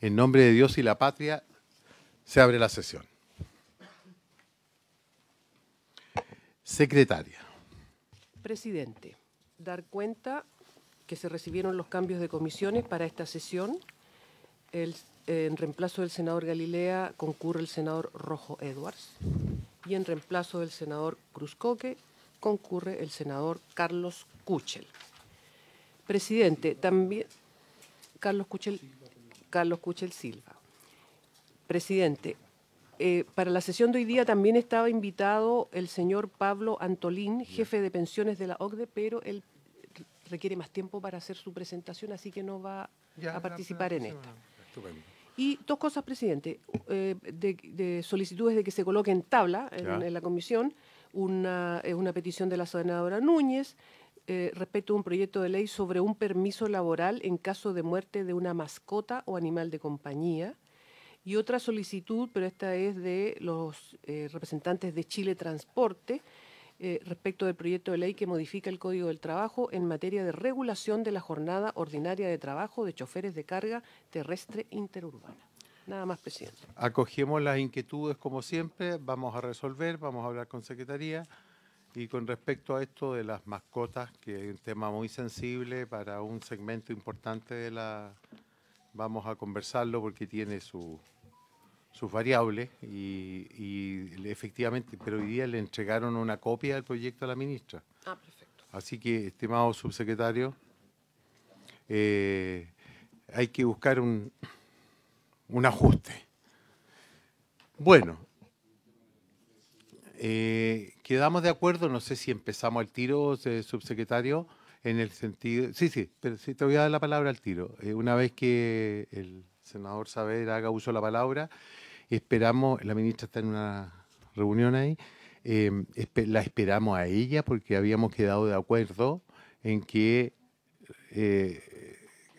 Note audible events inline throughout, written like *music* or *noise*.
En nombre de Dios y la patria, se abre la sesión. Secretaria. Presidente, dar cuenta que se recibieron los cambios de comisiones para esta sesión. en reemplazo del senador Galilea concurre el senador Rojo Edwards y en reemplazo del senador Cruzcoque concurre el senador Carlos Cuchel. Presidente, también Carlos Cuchel Carlos Cuchel Silva. Presidente, eh, para la sesión de hoy día también estaba invitado el señor Pablo Antolín, jefe de pensiones de la OCDE, pero él requiere más tiempo para hacer su presentación, así que no va a participar en esta. Y dos cosas, presidente, eh, de, solicitudes de que se coloque en tabla en, la comisión una, eh, una petición de la senadora Núñez, eh, respecto a un proyecto de ley sobre un permiso laboral en caso de muerte de una mascota o animal de compañía. Y otra solicitud, pero esta es de los eh, representantes de Chile Transporte, eh, respecto del proyecto de ley que modifica el Código del Trabajo en materia de regulación de la jornada ordinaria de trabajo de choferes de carga terrestre interurbana. Nada más, presidente. Acogemos las inquietudes como siempre, vamos a resolver, vamos a hablar con Secretaría. Y con respecto a esto de las mascotas, que es un tema muy sensible para un segmento importante de la... Vamos a conversarlo porque tiene sus variables y, efectivamente, pero hoy día le entregaron una copia del proyecto a la ministra. Ah, perfecto. Así que, estimado subsecretario, eh, hay que buscar un, un ajuste. Bueno, eh, quedamos de acuerdo, no sé si empezamos al tiro, subsecretario, en el sentido. Sí, sí, pero sí te voy a dar la palabra al tiro. Eh, una vez que el senador Saber haga uso de la palabra, esperamos, la ministra está en una reunión ahí, em, la esperamos a ella porque habíamos quedado de acuerdo en que eh,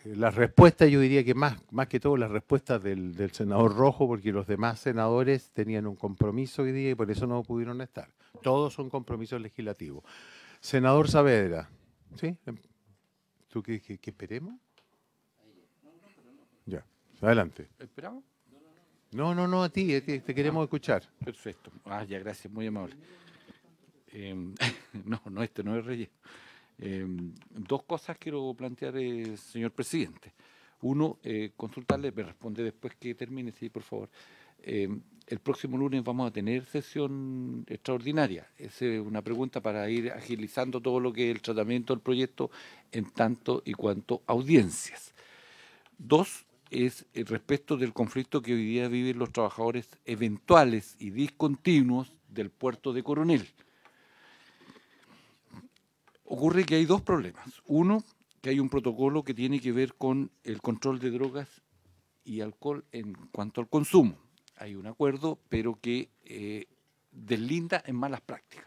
las respuestas, yo diría que más, más que todo las respuestas del, senador Rojo, porque los demás senadores tenían un compromiso hoy día y por eso no pudieron estar. Todos son compromisos legislativos. Senador Saavedra, ¿sí? Em, ¿Tú qué, qué, esperemos? Ya, adelante. ¿Esperamos? No, no, no, a ti, te queremos ah, escuchar. Perfecto. Ah, ya, gracias, muy amable. Em, *laughs* no, no, este no es relleno. Em, dos cosas quiero plantear, eh, señor presidente. Uno, eh, consultarle, me responde después que termine, sí, por favor. Em, el próximo lunes vamos a tener sesión extraordinaria. Esa es una pregunta para ir agilizando todo lo que es el tratamiento del proyecto en tanto y cuanto audiencias. Dos, es eh, respecto del conflicto que hoy día viven los trabajadores eventuales y discontinuos del puerto de Coronel. Ocurre que hay dos problemas. Uno, que hay un protocolo que tiene que ver con el control de drogas y alcohol en cuanto al consumo. Hay un acuerdo, pero que eh, deslinda en malas prácticas.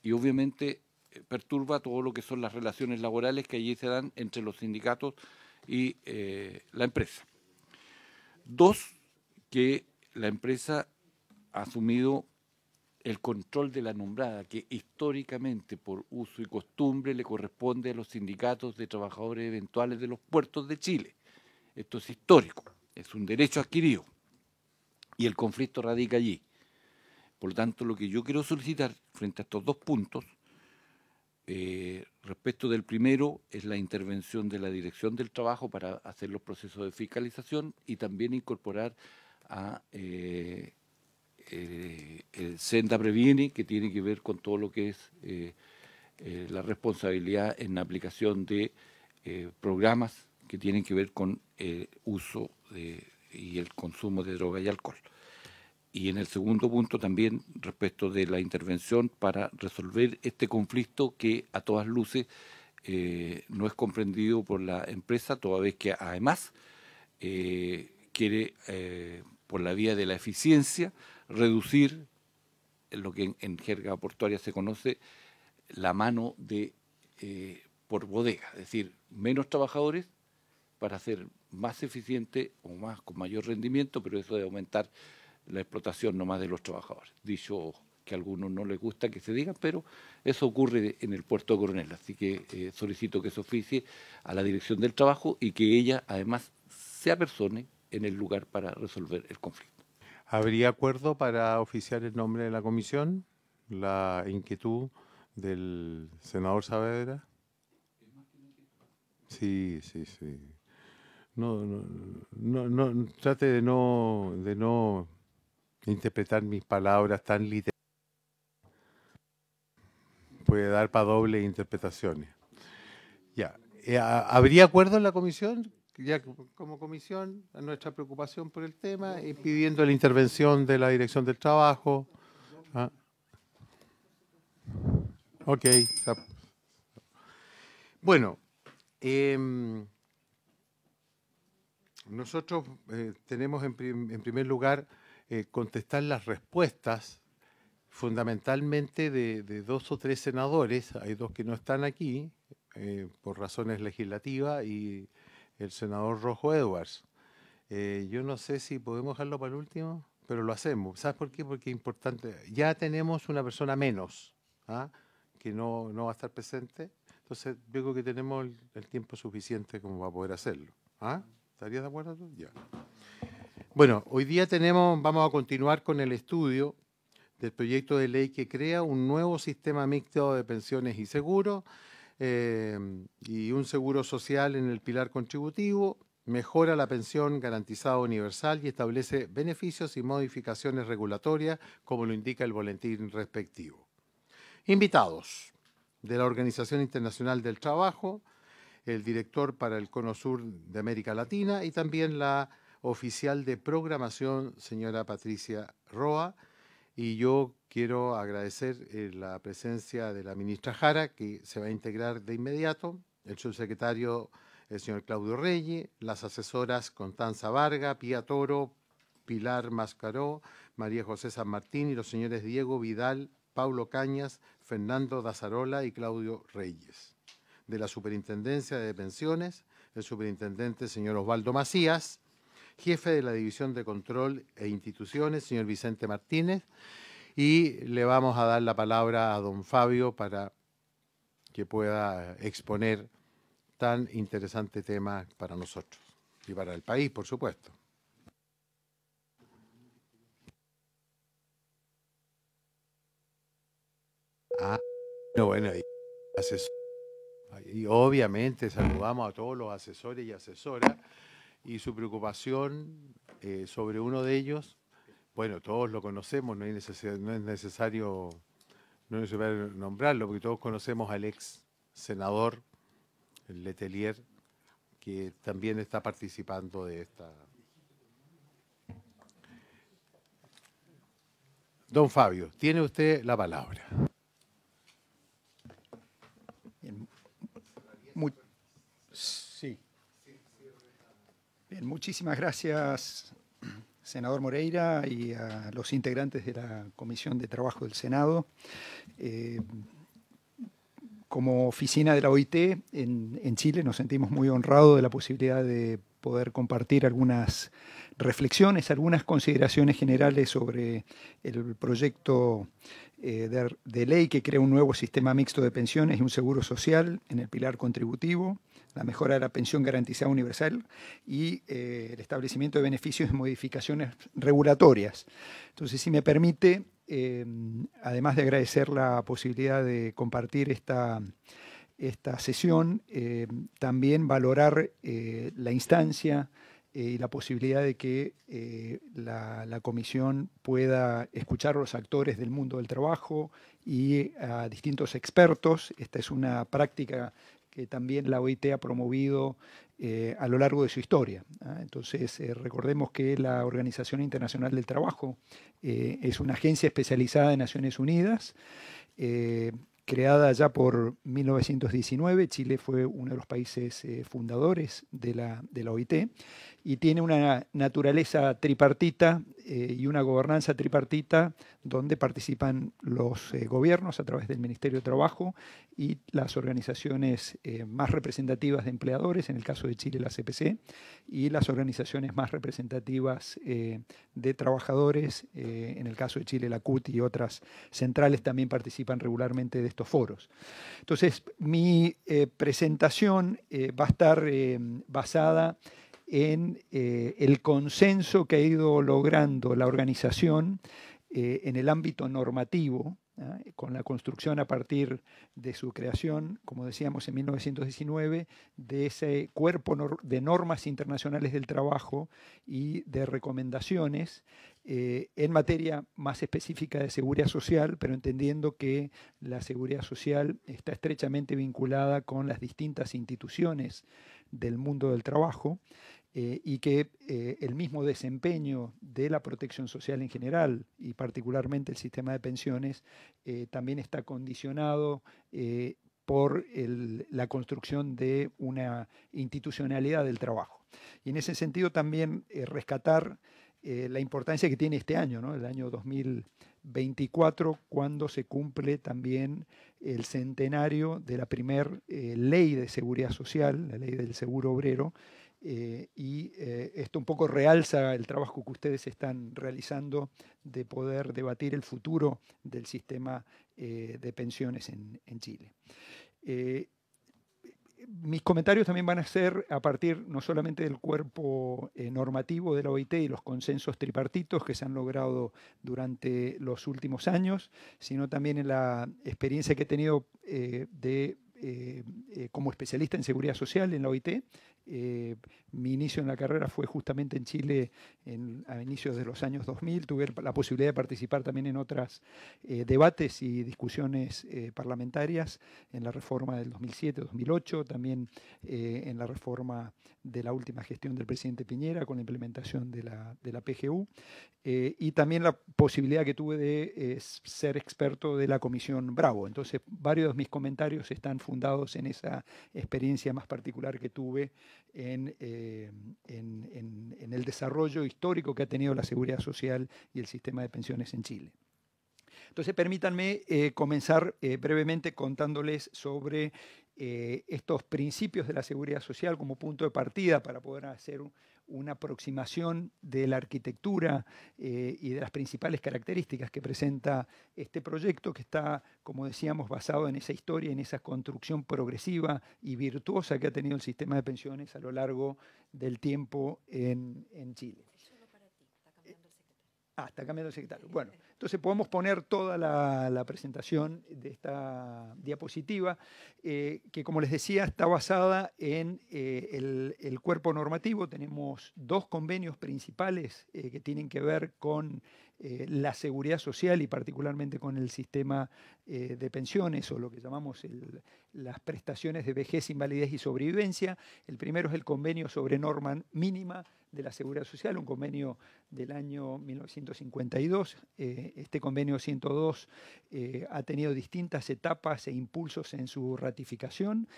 Y obviamente eh, perturba todo lo que son las relaciones laborales que allí se dan entre los sindicatos y eh, la empresa. Dos, que la empresa ha asumido el control de la nombrada que históricamente por uso y costumbre le corresponde a los sindicatos de trabajadores eventuales de los puertos de Chile. Esto es histórico, es un derecho adquirido y el conflicto radica allí. Por lo tanto, lo que yo quiero solicitar frente a estos dos puntos, eh, respecto del primero, es la intervención de la Dirección del Trabajo para hacer los procesos de fiscalización y también incorporar a... Eh, eh, el Senda Previene, que tiene que ver con todo lo que es eh, eh, la responsabilidad en la aplicación de programas que tienen que ver con el uso y el consumo de droga y alcohol. Y en el segundo punto también respecto de la intervención para resolver este conflicto que a todas luces no es comprendido por la empresa, toda vez que además quiere, por la vía de la eficiencia, reducir lo que en, jerga portuaria se conoce la mano de eh, por bodega, es decir, menos trabajadores para hacer más eficiente o más con mayor rendimiento, pero eso de aumentar la explotación no más de los trabajadores. Dicho que a algunos no les gusta que se diga, pero eso ocurre en el puerto de Coronel. Así que eh, solicito que se oficie a la Dirección del Trabajo y que ella además sea persona en el lugar para resolver el conflicto. ¿Habría acuerdo para oficiar el nombre de la comisión? La inquietud del senador Saavedra. Sí, sí, sí. No, no, no, trate de no, de no interpretar mis palabras tan literalmente. Puede dar para doble interpretaciones. Ya. Eh, ¿Habría acuerdo en la comisión? ya como comisión nuestra preocupación por el tema y pidiendo la intervención de la Dirección del Trabajo. Ah. Ok. Bueno, em, nosotros eh, tenemos en, primer lugar eh, contestar las respuestas fundamentalmente de, de, dos o tres senadores, hay dos que no están aquí eh, por razones legislativas y el senador Rojo Edwards. Eh, yo no sé si podemos dejarlo para el último, pero lo hacemos. ¿Sabes por qué? Porque es importante. Ya tenemos una persona menos ¿ah? que no, no, va a estar presente. Entonces, yo creo que tenemos el, tiempo suficiente como va a poder hacerlo. ¿ah? ¿Estarías de acuerdo Ya. Bueno, hoy día tenemos, vamos a continuar con el estudio del proyecto de ley que crea un nuevo sistema mixto de pensiones y seguros Em, y un seguro social en el pilar contributivo, mejora la pensión garantizada universal y establece beneficios y modificaciones regulatorias, como lo indica el volentín respectivo. Invitados de la Organización Internacional del Trabajo, el director para el Cono Sur de América Latina y también la oficial de programación, señora Patricia Roa, y yo Quiero agradecer eh, la presencia de la ministra Jara, que se va a integrar de inmediato, el subsecretario, el señor Claudio Reyes, las asesoras Constanza Varga, Pía Toro, Pilar Mascaró, María José San Martín y los señores Diego Vidal, Paulo Cañas, Fernando Dazarola y Claudio Reyes. De la Superintendencia de Pensiones, el superintendente señor Osvaldo Macías, jefe de la División de Control e Instituciones, señor Vicente Martínez, y le vamos a dar la palabra a don Fabio para que pueda exponer tan interesante tema para nosotros y para el país, por supuesto. Ah, bueno, y, asesor, obviamente saludamos a todos los asesores y asesoras y su preocupación eh, sobre uno de ellos bueno, todos lo conocemos, no, es necesario no nombrarlo, porque todos conocemos al ex senador Letelier, que también está participando de esta. Don Fabio, tiene usted la palabra. sí. Bien, muchísimas gracias, senador Moreira y a los integrantes de la Comisión de Trabajo del Senado. Eh, como oficina de la OIT en, Chile nos sentimos muy honrados de la posibilidad de poder compartir algunas reflexiones, algunas consideraciones generales sobre el proyecto eh, de ley que crea un nuevo sistema mixto de pensiones y un seguro social en el pilar contributivo la mejora de la pensión garantizada universal y eh, el establecimiento de beneficios y modificaciones regulatorias. Entonces, si me permite, eh, además de agradecer la posibilidad de compartir esta, esta sesión, eh, también valorar la instancia y la posibilidad de que la, la, comisión pueda escuchar a los actores del mundo del trabajo y a distintos expertos. Esta es una práctica que también la OIT ha promovido eh, a lo largo de su historia. ¿ah? Entonces, eh, recordemos que la Organización Internacional del Trabajo eh, es una agencia especializada de Naciones Unidas, creada ya por 1919. Chile fue uno de los países fundadores de de la OIT y tiene una naturaleza tripartita eh, y una gobernanza tripartita donde participan los eh, gobiernos a través del Ministerio de Trabajo y las organizaciones eh, más representativas de empleadores, en el caso de Chile la e CPC, y las organizaciones más representativas de trabajadores, en el caso de Chile la CUT y otras centrales también participan regularmente de estos foros. Entonces, mi presentación va a estar basada en eh, el consenso que ha ido logrando la organización eh, en el ámbito normativo, ¿ah? con la construcción a partir de su creación, como decíamos, en 1919, de ese cuerpo de normas internacionales del trabajo y de recomendaciones eh, en materia más específica de seguridad social, pero entendiendo que la seguridad social está estrechamente vinculada con las distintas instituciones del mundo del trabajo. Eh, y que eh, el mismo desempeño de la protección social en general y particularmente el sistema de pensiones eh, también está condicionado por la construcción de una institucionalidad del trabajo. Y en ese sentido también rescatar la importancia que tiene este año, el año 2024, cuando se cumple también el centenario de la primera ley de seguridad social, la ley del seguro obrero, eh, y eh, esto un poco realza el trabajo que ustedes están realizando de poder debatir el futuro del sistema eh, de pensiones en Chile. mis comentarios también van a ser a partir no solamente del cuerpo normativo de la OIT y los consensos tripartitos que se han logrado durante los últimos años, sino también en la experiencia que he tenido de eh, eh, como especialista en seguridad social en la OIT. Eh, mi inicio en la carrera fue justamente en Chile a inicios de los años 2000. Tuve la posibilidad de participar también en otros debates y discusiones parlamentarias en la reforma del 2007-2008, también en la reforma de la última gestión del presidente Piñera con la implementación de la, PGU y también la posibilidad que tuve de ser experto de la Comisión Bravo. Entonces, varios de mis comentarios están fundados en esa experiencia más particular que tuve eh, en, el desarrollo histórico que ha tenido la seguridad social y el sistema de pensiones en Chile. Entonces, permítanme eh, comenzar eh, brevemente contándoles sobre eh, estos principios de la seguridad social como punto de partida para poder hacer una aproximación de la arquitectura eh, y de las principales características que presenta este proyecto, que está, como decíamos, basado en esa historia, en esa construcción progresiva y virtuosa que ha tenido el sistema de pensiones a lo largo del tiempo en, en Chile. Es está cambiando el secretario. Ah, está cambiando el secretario. Bueno. Entonces podemos poner toda la, presentación de esta diapositiva, eh, que como les decía está basada en eh, el, cuerpo normativo. Tenemos dos convenios principales eh, que tienen que ver con la seguridad social y particularmente con el sistema de pensiones o lo que llamamos las prestaciones de vejez, invalidez y sobrevivencia. El primero es el convenio sobre norma mínima de la Seguridad Social, un convenio del año 1952. Eh, este convenio 102 eh, ha tenido distintas etapas e impulsos en su ratificación.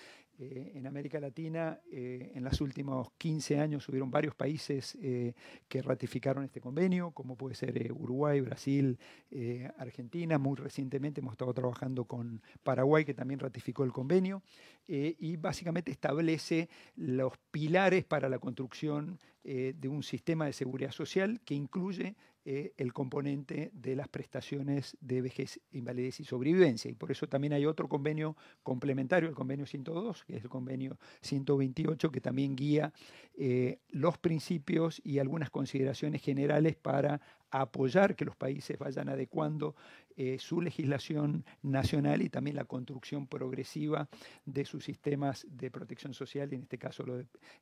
Eh, en América Latina, eh, en los últimos 15 años hubieron varios países eh, que ratificaron este convenio, como puede ser Uruguay, Brasil, Argentina. Muy recientemente hemos estado trabajando con Paraguay, que también ratificó el convenio, y básicamente establece los pilares para la construcción de un sistema de seguridad social que incluye eh, el componente de las prestaciones de vejez, invalidez y sobrevivencia. Y por eso también hay otro convenio complementario, el convenio 102, que es el convenio 128, que también guía eh, los principios y algunas consideraciones generales para apoyar que los países vayan adecuando eh, su legislación nacional y también la construcción progresiva de sus sistemas de protección social, y en este caso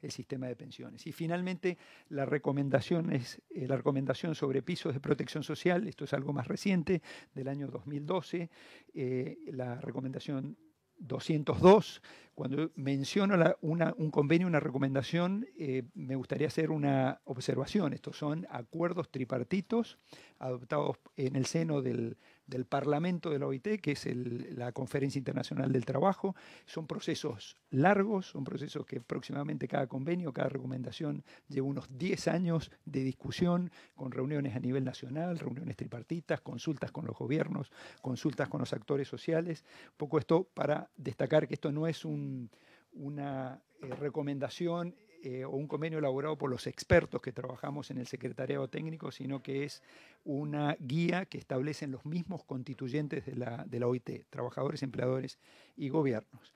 el sistema de pensiones. Y finalmente, la recomendación, es, eh, la recomendación sobre pisos de protección social, esto es algo más reciente, del año 2012, eh, la recomendación 202, cuando menciono un convenio, una recomendación, eh, me gustaría hacer una observación. Estos son acuerdos tripartitos adoptados en el seno del del Parlamento de la OIT, que es la Conferencia Internacional del Trabajo. Son procesos largos, son procesos que aproximadamente cada convenio, cada recomendación lleva unos 10 años de discusión con reuniones a nivel nacional, reuniones tripartitas, consultas con los gobiernos, consultas con los actores sociales. Un poco esto para destacar que esto no es una eh, recomendación eh, o un convenio elaborado por los expertos que trabajamos en el secretariado técnico, sino que es una guía que establecen los mismos constituyentes de la, de la OIT, trabajadores, empleadores y gobiernos.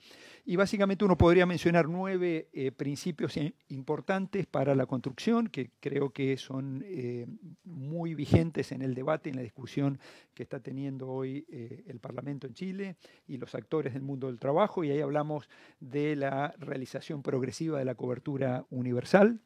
Y básicamente uno podría mencionar nueve eh, principios importantes para la construcción que creo que son eh, muy vigentes en el debate, en la discusión que está teniendo hoy eh, el Parlamento en Chile y los actores del mundo del trabajo. Y ahí hablamos de la realización progresiva de la cobertura universal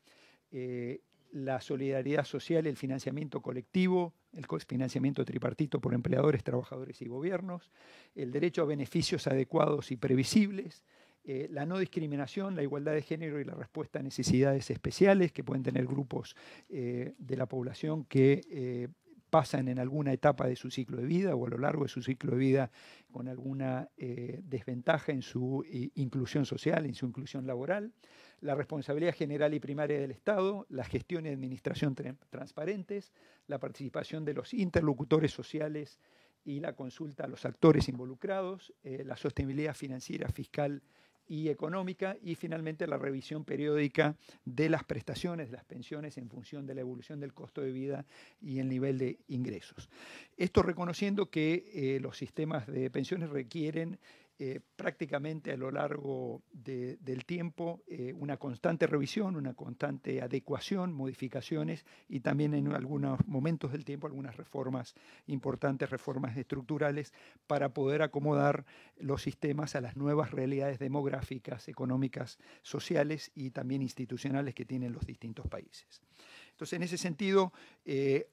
la solidaridad social, el financiamiento colectivo, el financiamiento tripartito por empleadores, trabajadores y gobiernos, el derecho a beneficios adecuados y previsibles, eh, la no discriminación, la igualdad de género y la respuesta a necesidades especiales que pueden tener grupos eh, de la población que eh, pasan en alguna etapa de su ciclo de vida o a lo largo de su ciclo de vida con alguna desventaja en su inclusión social, en su inclusión laboral la responsabilidad general y primaria del Estado, la gestión y administración transparentes, la participación de los interlocutores sociales y la consulta a los actores involucrados, eh, la sostenibilidad financiera, fiscal y económica y finalmente la revisión periódica de las prestaciones, de las pensiones en función de la evolución del costo de vida y el nivel de ingresos. Esto reconociendo que eh, los sistemas de pensiones requieren eh, prácticamente a lo largo del tiempo eh, una constante revisión, una constante adecuación, modificaciones y también en algunos momentos del tiempo algunas reformas importantes, reformas estructurales para poder acomodar los sistemas a las nuevas realidades demográficas, económicas, sociales y también institucionales que tienen los distintos países. Entonces, en ese sentido, eh,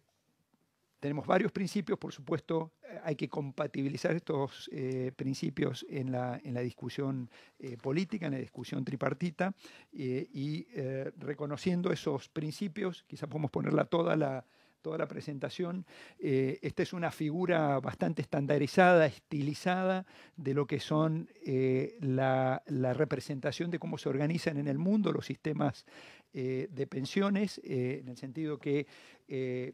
tenemos varios principios, por supuesto, eh, hay que compatibilizar estos eh, principios en la, discusión eh, política, en la discusión tripartita, y reconociendo esos principios, quizás podemos ponerla toda la, toda la presentación. esta es una figura bastante estandarizada, estilizada de lo que son la, la, representación de cómo se organizan en el mundo los sistemas eh, de pensiones, eh, en el sentido que, eh,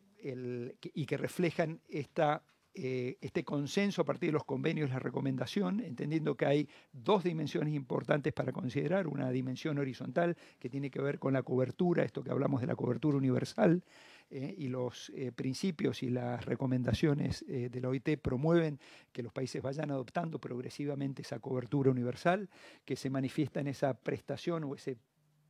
y que reflejan este consenso a partir de los convenios, la recomendación, entendiendo que hay dos dimensiones importantes para considerar, una dimensión horizontal que tiene que ver con la cobertura, esto que hablamos de la cobertura universal, y los principios y las recomendaciones de la OIT promueven que los países vayan adoptando progresivamente esa cobertura universal, que se manifiesta en esa prestación o ese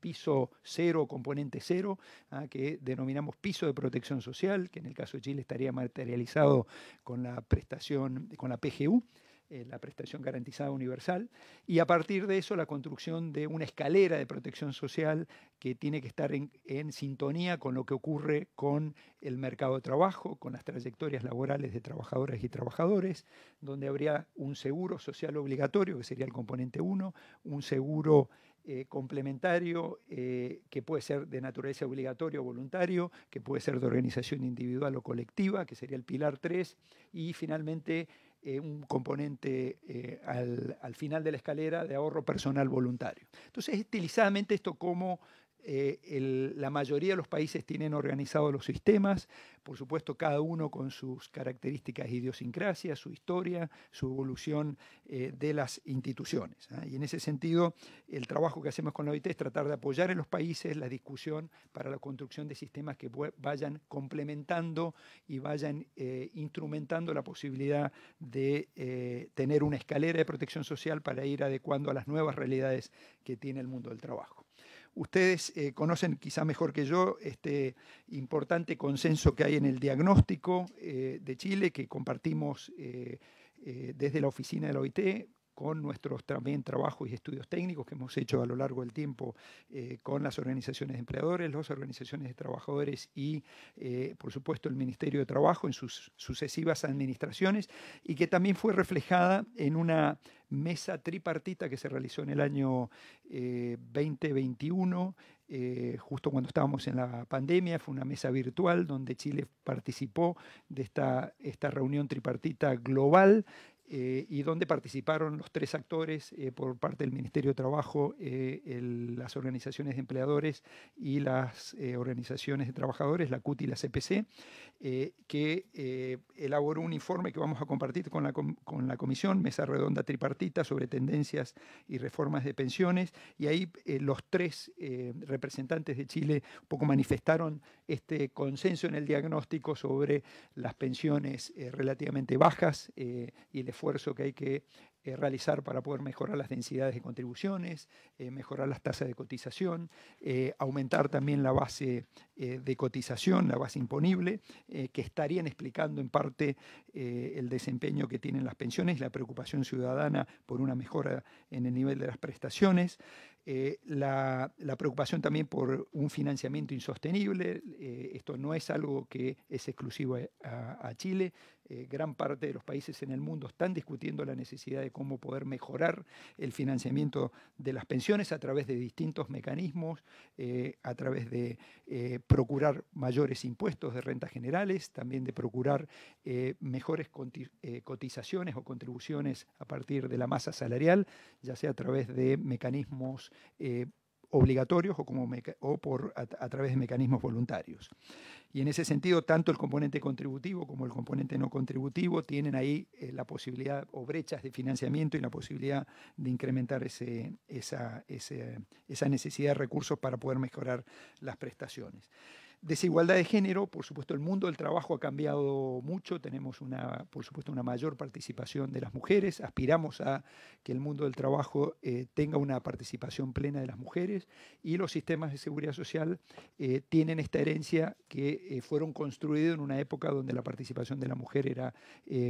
piso cero, componente cero, ah, que denominamos piso de protección social, que en el caso de Chile estaría materializado con la prestación, con la PGU eh, la prestación garantizada universal, y a partir de eso la construcción de una escalera de protección social que tiene que estar en, sintonía con lo que ocurre con el mercado de trabajo, con las trayectorias laborales de trabajadoras y trabajadores, donde habría un seguro social obligatorio, que sería el componente 1, un seguro eh, complementario eh, que puede ser de naturaleza obligatoria o voluntario, que puede ser de organización individual o colectiva, que sería el pilar 3, y finalmente eh, un componente al, al, final de la escalera de ahorro personal voluntario. Entonces, estilizadamente esto como eh, la mayoría de los países tienen organizados los sistemas, por supuesto cada uno con sus características e idiosincrasias, su historia, su evolución eh, de las instituciones. ¿ah? Y en ese sentido, el trabajo que hacemos con la OIT es tratar de apoyar en los países la discusión para la construcción de sistemas que vayan complementando y vayan eh, instrumentando la posibilidad de tener una escalera de protección social para ir adecuando a las nuevas realidades que tiene el mundo del trabajo. Ustedes eh, conocen quizá mejor que yo este importante consenso que hay en el diagnóstico eh, de Chile que compartimos eh, desde la oficina de la OIT con nuestros también trabajos y estudios técnicos que hemos hecho a lo largo del tiempo eh, con las organizaciones de empleadores, las organizaciones de trabajadores y, eh, por supuesto, el Ministerio de Trabajo en sus sucesivas administraciones y que también fue reflejada en una mesa tripartita que se realizó en el año 2021, eh, justo cuando estábamos en la pandemia. Fue una mesa virtual donde Chile participó de esta, esta reunión tripartita global eh, y donde participaron los tres actores eh, por parte del Ministerio de Trabajo, eh, las organizaciones de empleadores y las organizaciones de trabajadores, la CUT y la CPC, que elaboró un informe que vamos a compartir con la, con la Comisión, Mesa Redonda Tripartita, sobre tendencias y reformas de pensiones, y ahí los tres representantes de Chile un poco manifestaron este consenso en el diagnóstico sobre las pensiones eh, relativamente bajas eh, y el esfuerzo que hay que eh, realizar para poder mejorar las densidades de contribuciones, mejorar las tasas de cotización, aumentar también la base de cotización, la base imponible, que estarían explicando en parte el desempeño que tienen las pensiones, la preocupación ciudadana por una mejora en el nivel de las prestaciones. Eh, la, preocupación también por un financiamiento insostenible, eh, esto no es algo que es exclusivo a, a Chile, eh, gran parte de los países en el mundo están discutiendo la necesidad de cómo poder mejorar el financiamiento de las pensiones a través de distintos mecanismos, eh, a través de eh, procurar mayores impuestos de rentas generales, también de procurar mejores cotizaciones o contribuciones a partir de la masa salarial, ya sea a través de mecanismos obligatorios o, como por, a, través de mecanismos voluntarios. Y en ese sentido, tanto el componente contributivo como el componente no contributivo tienen ahí eh, la posibilidad o brechas de financiamiento y la posibilidad de incrementar ese, esa, esa necesidad de recursos para poder mejorar las prestaciones. Desigualdad de género, por supuesto, el mundo del trabajo ha cambiado mucho, tenemos una, por supuesto, una mayor participación de las mujeres, aspiramos a que el mundo del trabajo eh, tenga una participación plena de las mujeres y los sistemas de seguridad social eh, tienen esta herencia que eh, fueron construidos en una época donde la participación de la mujer era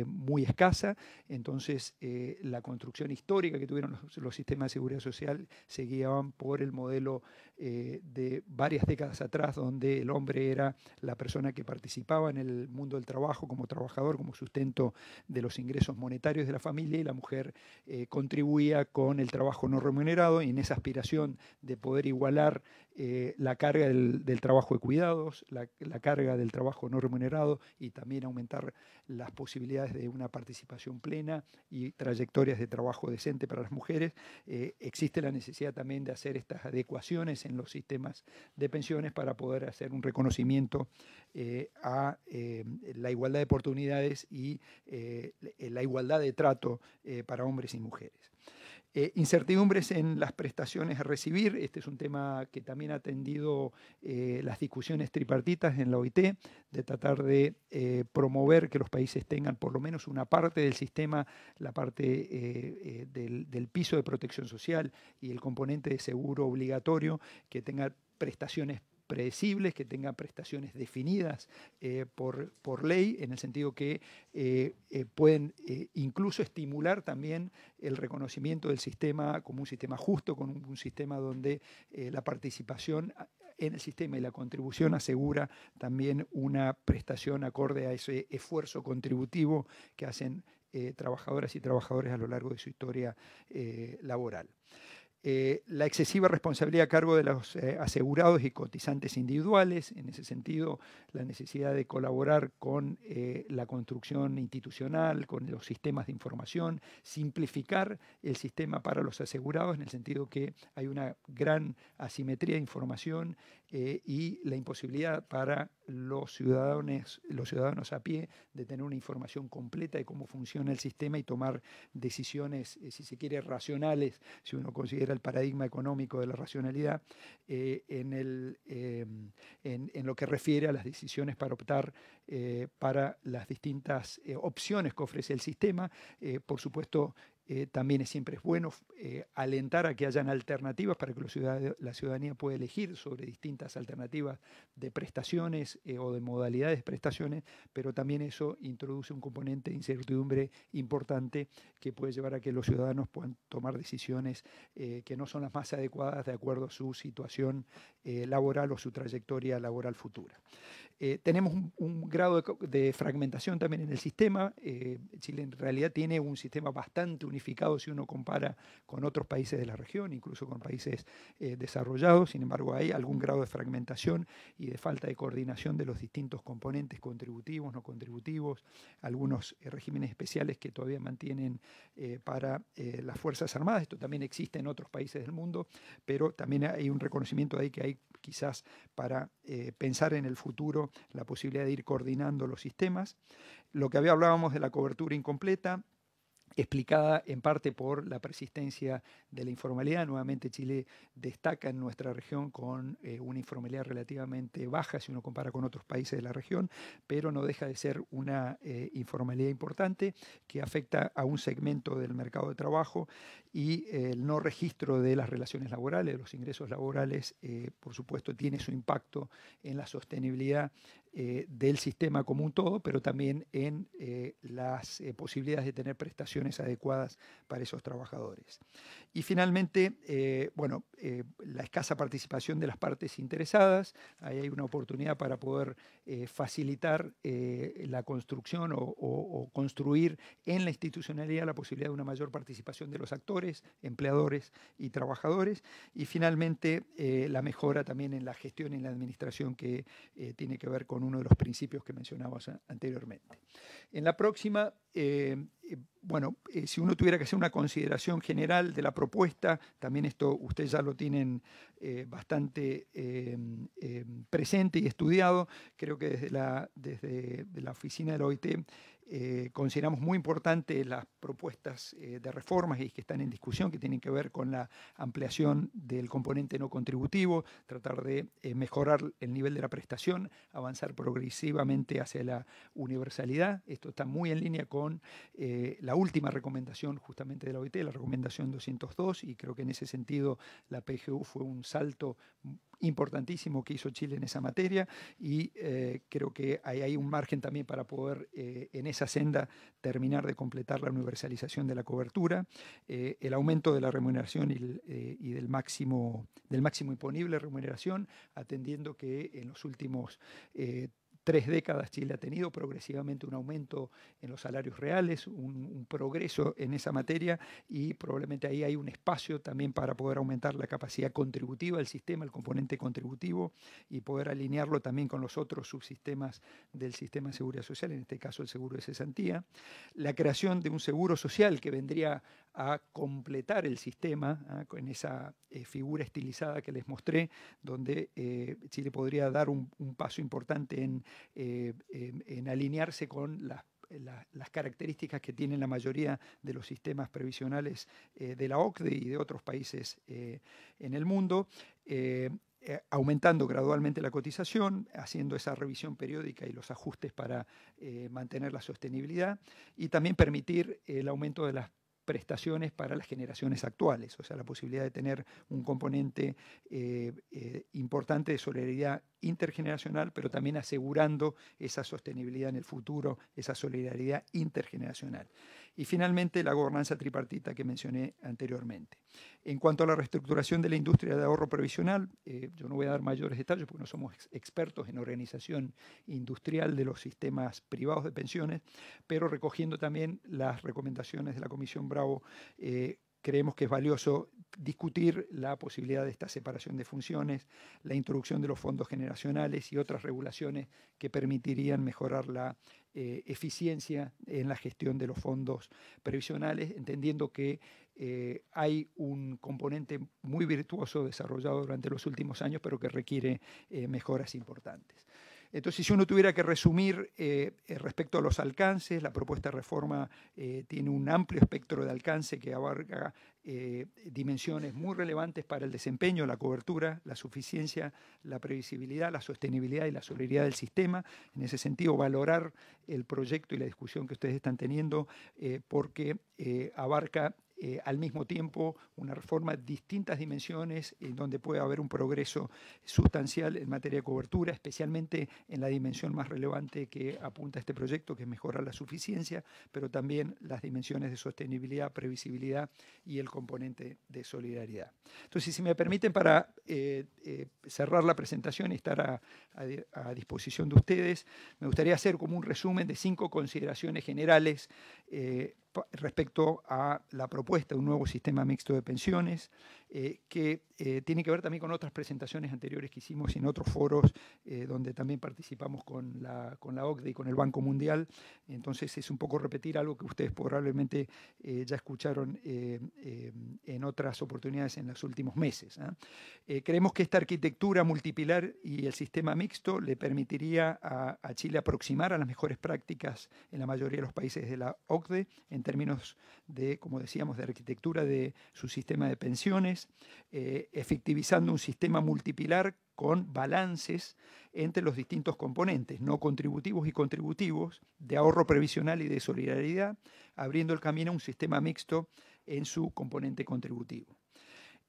muy escasa, entonces la construcción histórica que tuvieron los, los, sistemas de seguridad social se guiaban por el modelo de varias décadas atrás donde el hombre hombre era la persona que participaba en el mundo del trabajo como trabajador, como sustento de los ingresos monetarios de la familia y la mujer eh, contribuía con el trabajo no remunerado y en esa aspiración de poder igualar eh, la carga del, trabajo de cuidados, la, carga del trabajo no remunerado y también aumentar las posibilidades de una participación plena y trayectorias de trabajo decente para las mujeres. Eh, existe la necesidad también de hacer estas adecuaciones en los sistemas de pensiones para poder hacer un reconocimiento eh, a la igualdad de oportunidades y la igualdad de trato para hombres y mujeres. Eh, incertidumbres en las prestaciones a recibir. Este es un tema que también ha atendido eh, las discusiones tripartitas en la OIT, de tratar de eh, promover que los países tengan por lo menos una parte del sistema, la parte del, del piso de protección social y el componente de seguro obligatorio, que tenga prestaciones predecibles, que tengan prestaciones definidas eh, por, ley, en el sentido que eh, eh, pueden incluso estimular también el reconocimiento del sistema como un sistema justo, con un, sistema donde la participación en el sistema y la contribución asegura también una prestación acorde a ese esfuerzo contributivo que hacen trabajadoras y trabajadores a lo largo de su historia laboral. Eh, la excesiva responsabilidad a cargo de los eh, asegurados y cotizantes individuales, en ese sentido, la necesidad de colaborar con eh, la construcción institucional, con los sistemas de información, simplificar el sistema para los asegurados, en el sentido que hay una gran asimetría de información eh, y la imposibilidad para los ciudadanos, los ciudadanos a pie de tener una información completa de cómo funciona el sistema y tomar decisiones, eh, si se quiere, racionales, si uno considera el paradigma económico de la racionalidad, eh, em, en, en, lo que refiere a las decisiones para optar para las distintas opciones que ofrece el sistema. por supuesto, eh, también siempre es bueno eh, alentar a que hayan alternativas para que la ciudadanía pueda elegir sobre distintas alternativas de prestaciones eh, o de modalidades de prestaciones, pero también eso introduce un componente de incertidumbre importante que puede llevar a que los ciudadanos puedan tomar decisiones que no son las más adecuadas de acuerdo a su situación laboral o su trayectoria laboral futura. Eh, tenemos un, grado de, fragmentación también en el sistema. Eh, Chile en realidad tiene un sistema bastante unificado si uno compara con otros países de la región, incluso con países eh, desarrollados. Sin embargo, hay algún grado de fragmentación y de falta de coordinación de los distintos componentes contributivos, no contributivos, algunos regímenes especiales que todavía mantienen para las Fuerzas Armadas. Esto también existe en otros países del mundo, pero también hay un reconocimiento ahí que hay quizás para pensar en el futuro la posibilidad de ir coordinando los sistemas. Lo que había hablábamos de la cobertura incompleta, explicada en parte por la persistencia de la informalidad. Nuevamente Chile destaca en nuestra región con eh, una informalidad relativamente baja si uno compara con otros países de la región, pero no deja de ser una eh, informalidad importante que afecta a un segmento del mercado de trabajo y el no registro de las relaciones laborales, de los ingresos laborales, eh, por supuesto, tiene su impacto en la sostenibilidad eh, del sistema como un todo, pero también en eh, las eh, posibilidades de tener prestaciones adecuadas para esos trabajadores. Y finalmente, eh, bueno, eh, la escasa participación de las partes interesadas. Ahí hay una oportunidad para poder eh, facilitar la construcción o, construir en la institucionalidad la posibilidad de una mayor participación de los actores, empleadores y trabajadores. Y finalmente, la mejora también en la gestión y en la administración que tiene que ver con uno de los principios que mencionábamos anteriormente. En la próxima eh, bueno, eh, si uno tuviera que hacer una consideración general de la propuesta, también esto ustedes ya lo tienen eh, bastante em, em, presente y estudiado, creo que desde la, desde la oficina del OIT eh, consideramos muy importante las propuestas eh, de reformas y que están en discusión, que tienen que ver con la ampliación del componente no contributivo, tratar de eh, mejorar el nivel de la prestación, avanzar progresivamente hacia la universalidad. Esto está muy en línea con la última recomendación justamente de la OIT, la recomendación 202, y creo que en ese sentido la PGU fue un salto importantísimo que hizo Chile en esa materia y eh, creo que hay, hay, un margen también para poder eh, en esa senda terminar de completar la universalización de la cobertura, eh, el aumento de la remuneración y, del, máximo, del máximo imponible remuneración, atendiendo que en los últimos tres décadas Chile ha tenido progresivamente un aumento en los salarios reales, un, progreso en esa materia y probablemente ahí hay un espacio también para poder aumentar la capacidad contributiva del sistema, el componente contributivo y poder alinearlo también con los otros subsistemas del sistema de seguridad social, en este caso el seguro de cesantía. La creación de un seguro social que vendría a completar el sistema ¿ah? con esa eh, figura estilizada que les mostré, donde eh, Chile podría dar un, paso importante eh, en, alinearse con las características que tienen la mayoría de los sistemas previsionales de la OCDE y de otros países en el mundo. aumentando gradualmente la cotización, haciendo esa revisión periódica y los ajustes para mantener la sostenibilidad y también permitir el aumento de las prestaciones para las generaciones actuales, o sea, la posibilidad de tener un componente eh, eh, importante de solidaridad intergeneracional, pero también asegurando esa sostenibilidad en el futuro, esa solidaridad intergeneracional. Y finalmente, la gobernanza tripartita que mencioné anteriormente. En cuanto a la reestructuración de la industria de ahorro previsional, eh, yo no voy a dar mayores detalles porque no somos expertos en organización industrial de los sistemas privados de pensiones, pero recogiendo también las recomendaciones de la Comisión Bravo, eh, creemos que es valioso discutir la posibilidad de esta separación de funciones, la introducción de los fondos generacionales y otras regulaciones que permitirían mejorar la eh, eficiencia en la gestión de los fondos previsionales, entendiendo que eh, hay un componente muy virtuoso desarrollado durante los últimos años, pero que requiere eh, mejoras importantes. Entonces, si uno tuviera que resumir eh, eh, respecto a los alcances, la propuesta de reforma eh, tiene un amplio espectro de alcance que abarca dimensiones muy relevantes para el desempeño, la cobertura, la suficiencia, la previsibilidad, la sostenibilidad y la solidaridad del sistema. En ese sentido, valorar el proyecto y la discusión que ustedes están teniendo porque abarca eh, al mismo tiempo una reforma de distintas dimensiones en donde puede haber un progreso sustancial en materia de cobertura, especialmente en la dimensión más relevante que apunta este proyecto, que es mejorar la suficiencia, pero también las dimensiones de sostenibilidad, previsibilidad y el componente de solidaridad. Entonces, si me permiten para eh, eh, cerrar la presentación y estar a, a, disposición de ustedes, me gustaría hacer como un resumen de cinco consideraciones generales respecto a la propuesta de un nuevo sistema mixto de pensiones, eh, que eh, tiene que ver también con otras presentaciones anteriores que hicimos en otros foros eh, donde también participamos con la, OCDE y con el Banco Mundial. Entonces es un poco repetir algo que ustedes probablemente ya escucharon en otras oportunidades en los últimos meses. ¿ah? creemos que esta arquitectura multipilar y el sistema mixto le permitiría a, a Chile aproximar a las mejores prácticas en la mayoría de los países de la OCDE en términos de, como decíamos, de arquitectura de su sistema de pensiones eh, efectivizando un sistema multipilar con balances entre los distintos componentes, no contributivos y contributivos, de ahorro previsional y de solidaridad, abriendo el camino a un sistema mixto en su componente contributivo.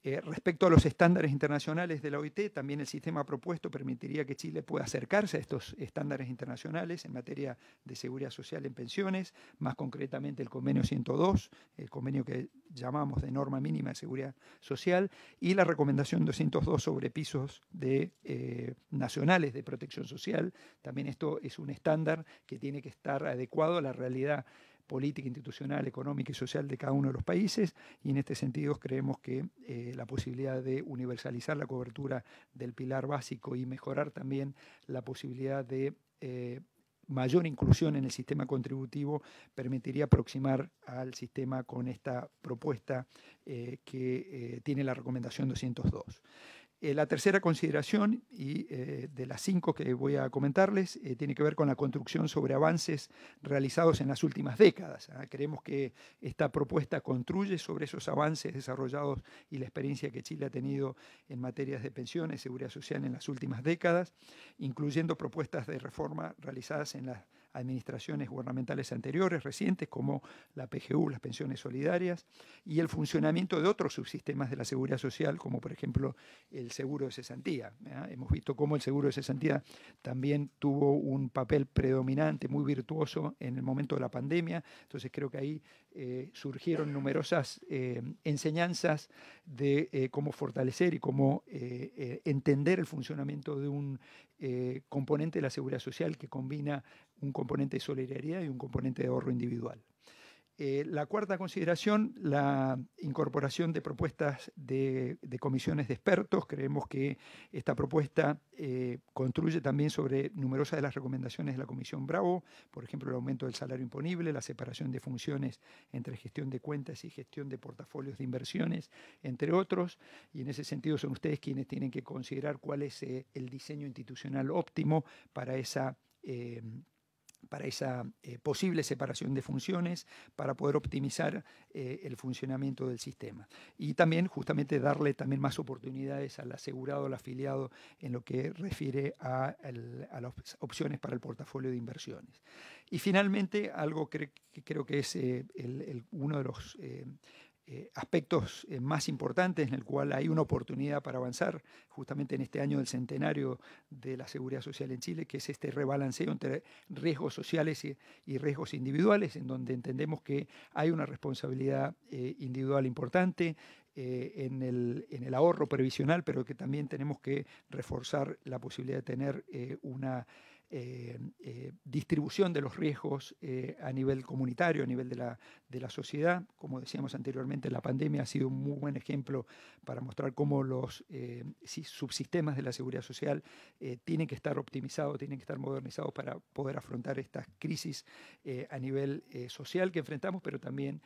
Eh, respecto a los estándares internacionales de la OIT, también el sistema propuesto permitiría que Chile pueda acercarse a estos estándares internacionales en materia de seguridad social en pensiones, más concretamente el convenio 102, el convenio que llamamos de norma mínima de seguridad social, y la recomendación 202 sobre pisos de, eh, nacionales de protección social. También esto es un estándar que tiene que estar adecuado a la realidad política, institucional, económica y social de cada uno de los países y en este sentido creemos que eh, la posibilidad de universalizar la cobertura del pilar básico y mejorar también la posibilidad de... Eh, mayor inclusión en el sistema contributivo permitiría aproximar al sistema con esta propuesta eh, que tiene la recomendación 202. Eh, la tercera consideración, y eh, de las cinco que voy a comentarles, eh, tiene que ver con la construcción sobre avances realizados en las últimas décadas. ¿ah? Creemos que esta propuesta construye sobre esos avances desarrollados y la experiencia que Chile ha tenido en materias de pensiones, seguridad social en las últimas décadas, incluyendo propuestas de reforma realizadas en las administraciones gubernamentales anteriores, recientes, como la PGU, las pensiones solidarias, y el funcionamiento de otros subsistemas de la seguridad social, como por ejemplo el seguro de cesantía. Hemos visto cómo el seguro de cesantía también tuvo un papel predominante, muy virtuoso en el momento de la pandemia. Entonces creo que ahí eh, surgieron numerosas eh, enseñanzas de eh, cómo fortalecer y cómo entender el funcionamiento de un componente de la seguridad social que combina un componente de solidaridad y un componente de ahorro individual. Eh, la cuarta consideración, la incorporación de propuestas de, comisiones de expertos. Creemos que esta propuesta eh, construye también sobre numerosas de las recomendaciones de la Comisión Bravo, por ejemplo, el aumento del salario imponible, la separación de funciones entre gestión de cuentas y gestión de portafolios de inversiones, entre otros. Y en ese sentido son ustedes quienes tienen que considerar cuál es eh, el diseño institucional óptimo para esa para esa eh, posible separación de funciones, para poder optimizar eh, el funcionamiento del sistema. Y también justamente darle también más oportunidades al asegurado, al afiliado, en lo que refiere a, las opciones para el portafolio de inversiones. Y finalmente, algo que creo que es eh, uno de los eh, aspectos eh, más importantes en el cual hay una oportunidad para avanzar, justamente en este año del centenario de la seguridad social en Chile, que es este rebalanceo entre riesgos sociales y, riesgos individuales, en donde entendemos que hay una responsabilidad eh, individual importante, en, el, ahorro previsional, pero que también tenemos que reforzar la posibilidad de tener una distribución de los riesgos a nivel comunitario, a nivel de la, de la sociedad. Como decíamos anteriormente, la pandemia ha sido un muy buen ejemplo para mostrar cómo los eh, subsistemas de la seguridad social eh, tienen que estar optimizados, tienen que estar modernizados para poder afrontar estas crisis eh, a nivel social que enfrentamos, pero también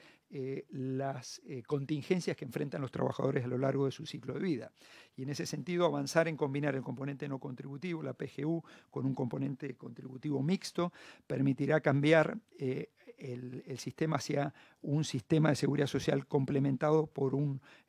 las contingencias que enfrentan los trabajadores a lo largo de su ciclo de vida. Y en ese sentido, avanzar en combinar el componente no contributivo, la PGU, con un componente contributivo mixto, permitirá cambiar el, sistema sea un sistema de seguridad social complementado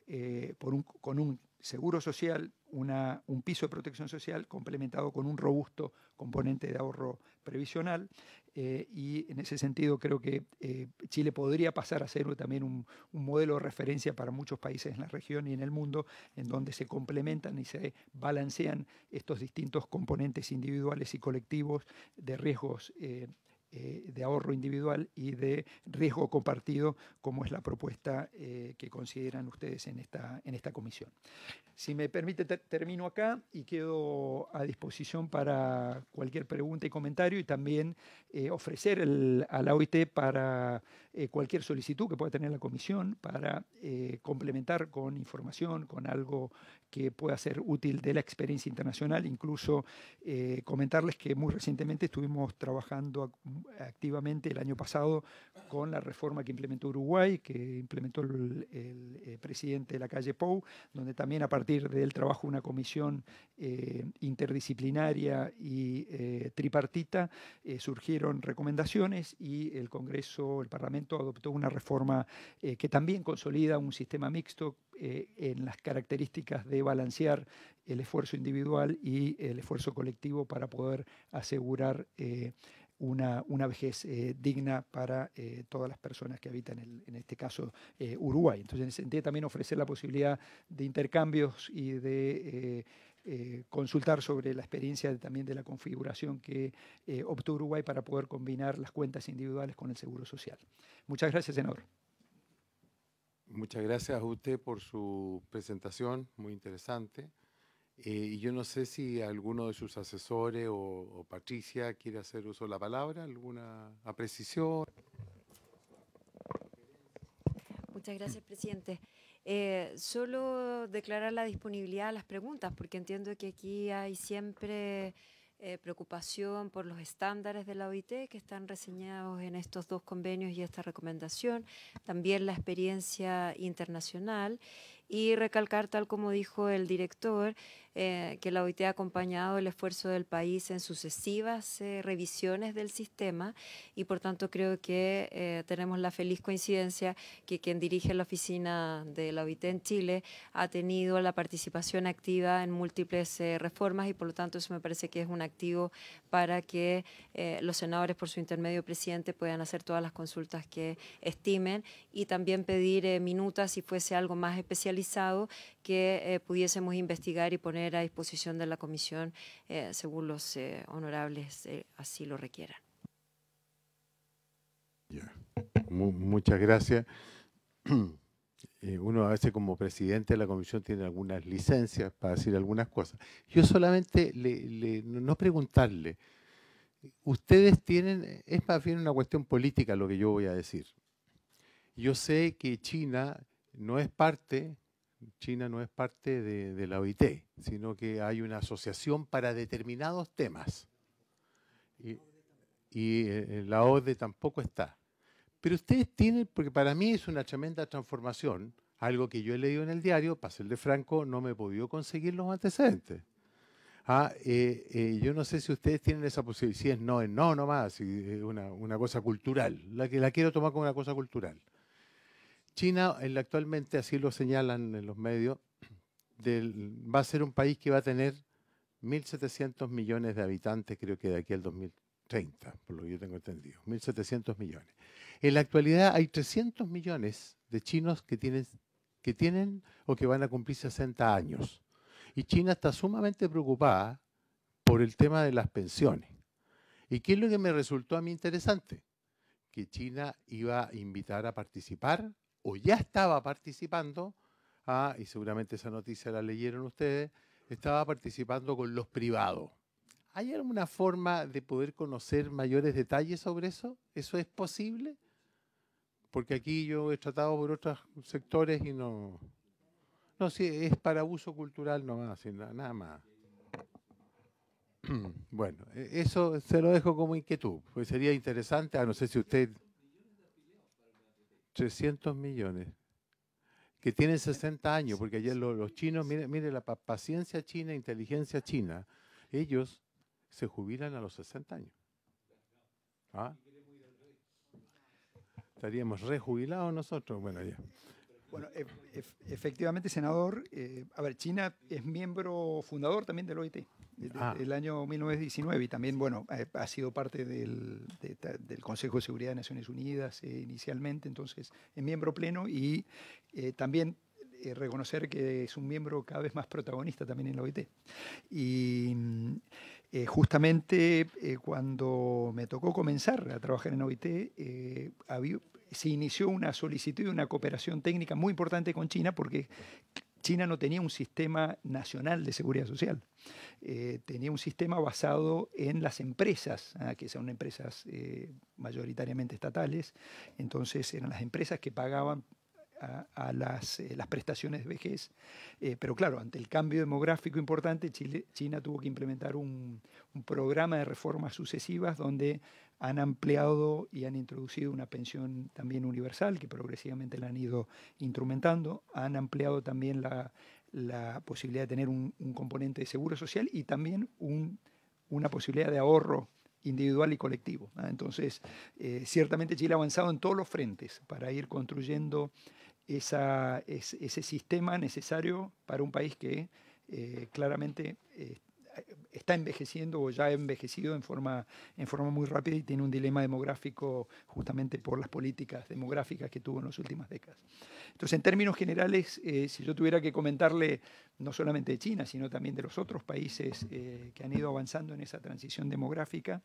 eh, por un, con un seguro social, una, un piso de protección social complementado con un robusto componente de ahorro previsional. Eh, y en ese sentido creo que eh, Chile podría pasar a ser también un, modelo de referencia para muchos países en la región y en el mundo, en donde se complementan y se balancean estos distintos componentes individuales y colectivos de riesgos. Eh, de ahorro individual y de riesgo compartido, como es la propuesta eh, que consideran ustedes en esta, en esta comisión. Si me permite, termino acá y quedo a disposición para cualquier pregunta y comentario y también eh, ofrecer a la OIT para eh, cualquier solicitud que pueda tener la comisión para eh, complementar con información, con algo que pueda ser útil de la experiencia internacional. Incluso eh, comentarles que muy recientemente estuvimos trabajando activamente el año pasado con la reforma que implementó Uruguay, que implementó el, el presidente de la calle Pou, donde también a partir del trabajo de una comisión interdisciplinaria y tripartita surgieron recomendaciones y el Congreso, el Parlamento, adoptó una reforma eh, que también consolida un sistema mixto eh, en las características de balancear el esfuerzo individual y el esfuerzo colectivo para poder asegurar eh, una, una, vejez digna para todas las personas que habitan, en este caso, Uruguay. Entonces, también ofrecer la posibilidad de intercambios y de eh, consultar sobre la experiencia también de la configuración que obtuvo eh, optó Uruguay para poder combinar las cuentas individuales con el Seguro Social. Muchas gracias, senador. Muchas gracias a usted por su presentación, muy interesante. Eh, y yo no sé si alguno de sus asesores o, o Patricia quiere hacer uso de la palabra, alguna apreciación. Muchas gracias, presidente. Eh, solo declarar la disponibilidad a las preguntas, porque entiendo que aquí hay siempre eh, preocupación por los estándares de la OIT que están reseñados en estos dos convenios y esta recomendación, también la experiencia internacional y recalcar, tal como dijo el director, eh, que la OIT ha acompañado el esfuerzo del país en sucesivas eh, revisiones del sistema y por tanto creo que eh, tenemos la feliz coincidencia que quien dirige la oficina de la OIT en Chile ha tenido la participación activa en múltiples reformas y por lo tanto eso me parece que es un activo para que los senadores por su intermedio presidente puedan hacer todas las consultas que estimen y también pedir minutas si fuese algo más especializado que eh, pudiésemos investigar y poner a disposición de la comisión eh, según los eh, honorables así lo requieran. Muchas gracias. *clears throat* uno a veces como presidente de la comisión tiene algunas licencias para decir algunas cosas. Yo solamente no preguntarle, ustedes tienen, es más bien una cuestión política lo que yo voy a decir. Yo sé que China no es parte China no es parte de, la OIT, sino que hay una asociación para determinados temas. Y, eh, la ODE tampoco está. Pero ustedes tienen, porque para mí es una tremenda transformación, algo que yo he leído en el diario, para de franco, no me he conseguir los antecedentes. Ah, eh, eh, yo no sé si ustedes tienen esa posibilidad, si es no, es no nomás, es una, una, cosa cultural, la que la quiero tomar como una cosa cultural. China actualmente, así lo señalan en los medios, *clears throat* del, va a ser un país que va a tener 1.700 millones de habitantes, creo que de aquí al 2030, por lo que yo tengo entendido. 1.700 millones. En la actualidad hay 300 millones de chinos que tienen, que tienen o que van a cumplir 60 años. Y China está sumamente preocupada por el tema de las pensiones. ¿Y qué es lo que me resultó a mí interesante? Que China iba a invitar a participar o ya estaba participando, ah, y seguramente esa noticia la leyeron ustedes, estaba participando con los privados. ¿Hay alguna forma de poder conocer mayores detalles sobre eso? ¿Eso es posible? Porque aquí yo he tratado por otros sectores y no... No, sí, es para uso cultural nomás, nada más. *clears throat* Bueno, e-, eso se lo dejo como inquietud, pues sería interesante, a ah, no sé si usted 300 millones, que tienen 60 años, porque ayer los, chinos, miren, mire la paciencia china, inteligencia china, ellos se jubilan a los 60 años. ¿Ah? Estaríamos rejubilados nosotros, bueno, ya. Bueno, efectivamente, senador, eh, a ver, China es miembro fundador también del OIT, desde ah. el año 1919, y también, bueno, eh, ha sido parte del, Consejo de Seguridad de Naciones Unidas eh, inicialmente, entonces es miembro pleno y también reconocer que es un miembro cada vez más protagonista también en la OIT. Y mm, justamente cuando me tocó comenzar a trabajar en OIT, había, se inició una solicitud y una cooperación técnica muy importante con China porque China no tenía un sistema nacional de seguridad social, eh, tenía un sistema basado en las empresas, ah, que son empresas eh, mayoritariamente estatales, entonces eran las empresas que pagaban a, las, eh, las, prestaciones de vejez. pero claro, ante el cambio demográfico importante, China tuvo que implementar un, un, programa de reformas sucesivas donde han ampliado y han introducido una pensión también universal que progresivamente la han ido instrumentando, han ampliado también la, la posibilidad de tener un, un, componente de seguro social y también un, una posibilidad de ahorro individual y colectivo. ¿ah? Entonces, eh, ciertamente Chile ha avanzado en todos los frentes para ir construyendo esa, ese sistema necesario para un país que eh, claramente eh, está envejeciendo o ya ha envejecido en forma, en forma muy rápida y tiene un dilema demográfico justamente por las políticas demográficas que tuvo en las últimas décadas. Entonces, en términos generales, eh, si yo tuviera que comentarle no solamente de China, sino también de los otros países eh, que han ido avanzando en esa transición demográfica,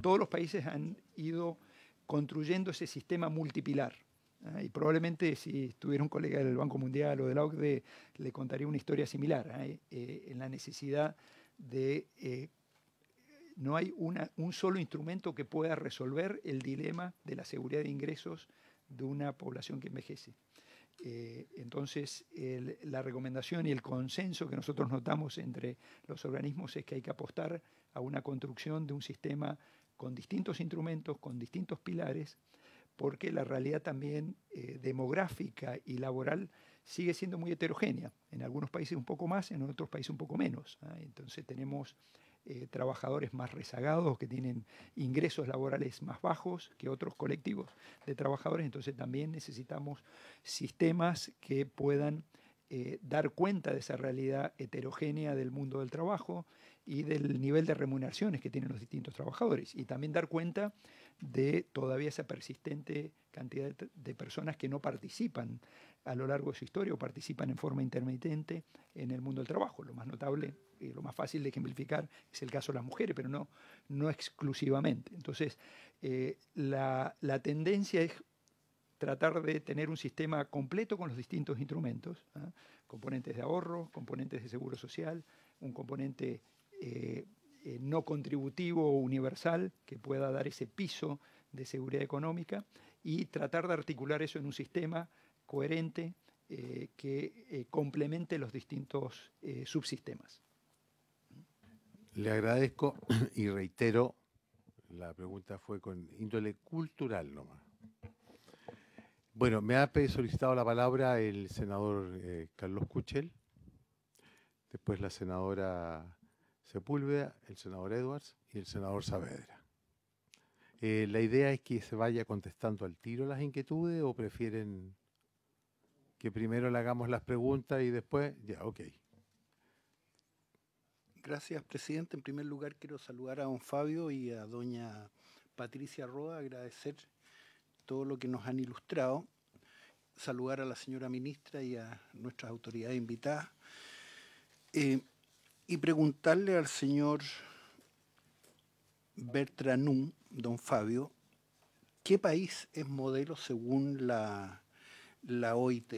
todos los países han ido construyendo ese sistema multipilar. ¿ah? Y probablemente si estuviera un colega del Banco Mundial o del OCDE, e, le contaría una historia similar, ¿ah? eh, en la necesidad de... Eh, no hay un solo instrumento que pueda resolver el dilema de la seguridad de ingresos de una población que envejece. Eh, entonces, la recomendación y el consenso que nosotros notamos entre los organismos es que hay que apostar a una construcción de un sistema con distintos instrumentos, con distintos pilares, porque la realidad también eh, demográfica y laboral sigue siendo muy heterogénea. En algunos países un poco más, en otros países un poco menos. ¿ah? Entonces tenemos eh, trabajadores más rezagados que tienen ingresos laborales más bajos que otros colectivos de trabajadores. Entonces también necesitamos sistemas que puedan eh, dar cuenta de esa realidad heterogénea del mundo del trabajo y del nivel de remuneraciones que tienen los distintos trabajadores. Y también dar cuenta de todavía esa persistente cantidad de personas que no participan a lo largo de su historia o participan en forma intermitente en el mundo del trabajo. Lo más notable y lo más fácil de ejemplificar es el caso de las mujeres, pero no, no exclusivamente. Entonces, eh, la, tendencia es tratar de tener un sistema completo con los distintos instrumentos, ¿ah? componentes de ahorro, componentes de seguro social, un componente eh, eh, no contributivo o universal que pueda dar ese piso de seguridad económica y tratar de articular eso en un sistema coherente, eh, que eh, complemente los distintos eh, subsistemas. Le agradezco *clears throat* y reitero, la pregunta fue con índole cultural nomás. Bueno, me ha solicitado la palabra el senador Carlos Cuchel, después la senadora Sepúlveda, el senador Edwards y el senador Saavedra. la idea es que se vaya contestando al tiro las inquietudes o prefieren que primero le hagamos las preguntas y después, ya, ok. Gracias, presidente. En primer lugar, quiero saludar a don Fabio y a doña Patricia Roa, agradecer todo lo que nos han ilustrado, saludar a la señora ministra y a nuestras autoridades invitadas, eh, y preguntarle al señor Bertranum, don Fabio, ¿qué país es modelo según la la OIT,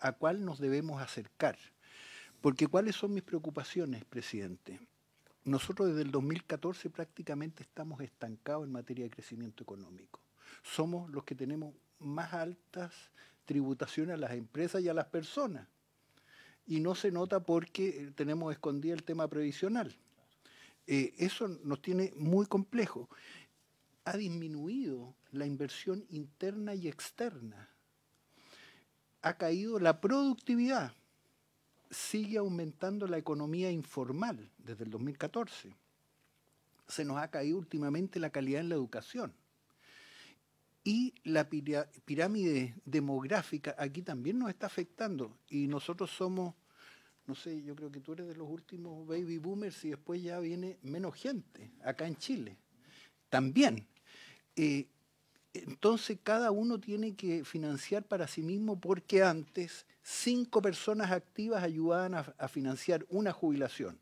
a cuál nos debemos acercar. Porque cuáles son mis preocupaciones, presidente. Nosotros desde el 2014 prácticamente estamos estancados en materia de crecimiento económico. Somos los que tenemos más altas tributaciones a las empresas y a las personas. Y no se nota porque eh, tenemos escondido el tema previsional. Eh, eso nos tiene muy complejo. Ha disminuido la inversión interna y externa ha caído la productividad, sigue aumentando la economía informal desde el 2014, se nos ha caído últimamente la calidad en la educación. Y la pirámide demográfica aquí también nos está afectando y nosotros somos, no sé, yo creo que tú eres de los últimos baby boomers y después ya viene menos gente acá en Chile. También. Eh, entonces cada uno tiene que financiar para sí mismo porque antes cinco personas activas ayudaban a, financiar una jubilación.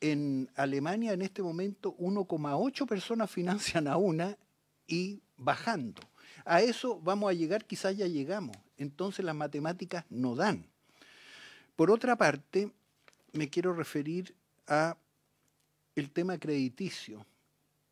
En Alemania en este momento 1,8 personas *laughs* financian a una y bajando. A eso vamos a llegar, quizás ya llegamos. Entonces las matemáticas no dan. Por otra parte, me quiero referir a el tema crediticio.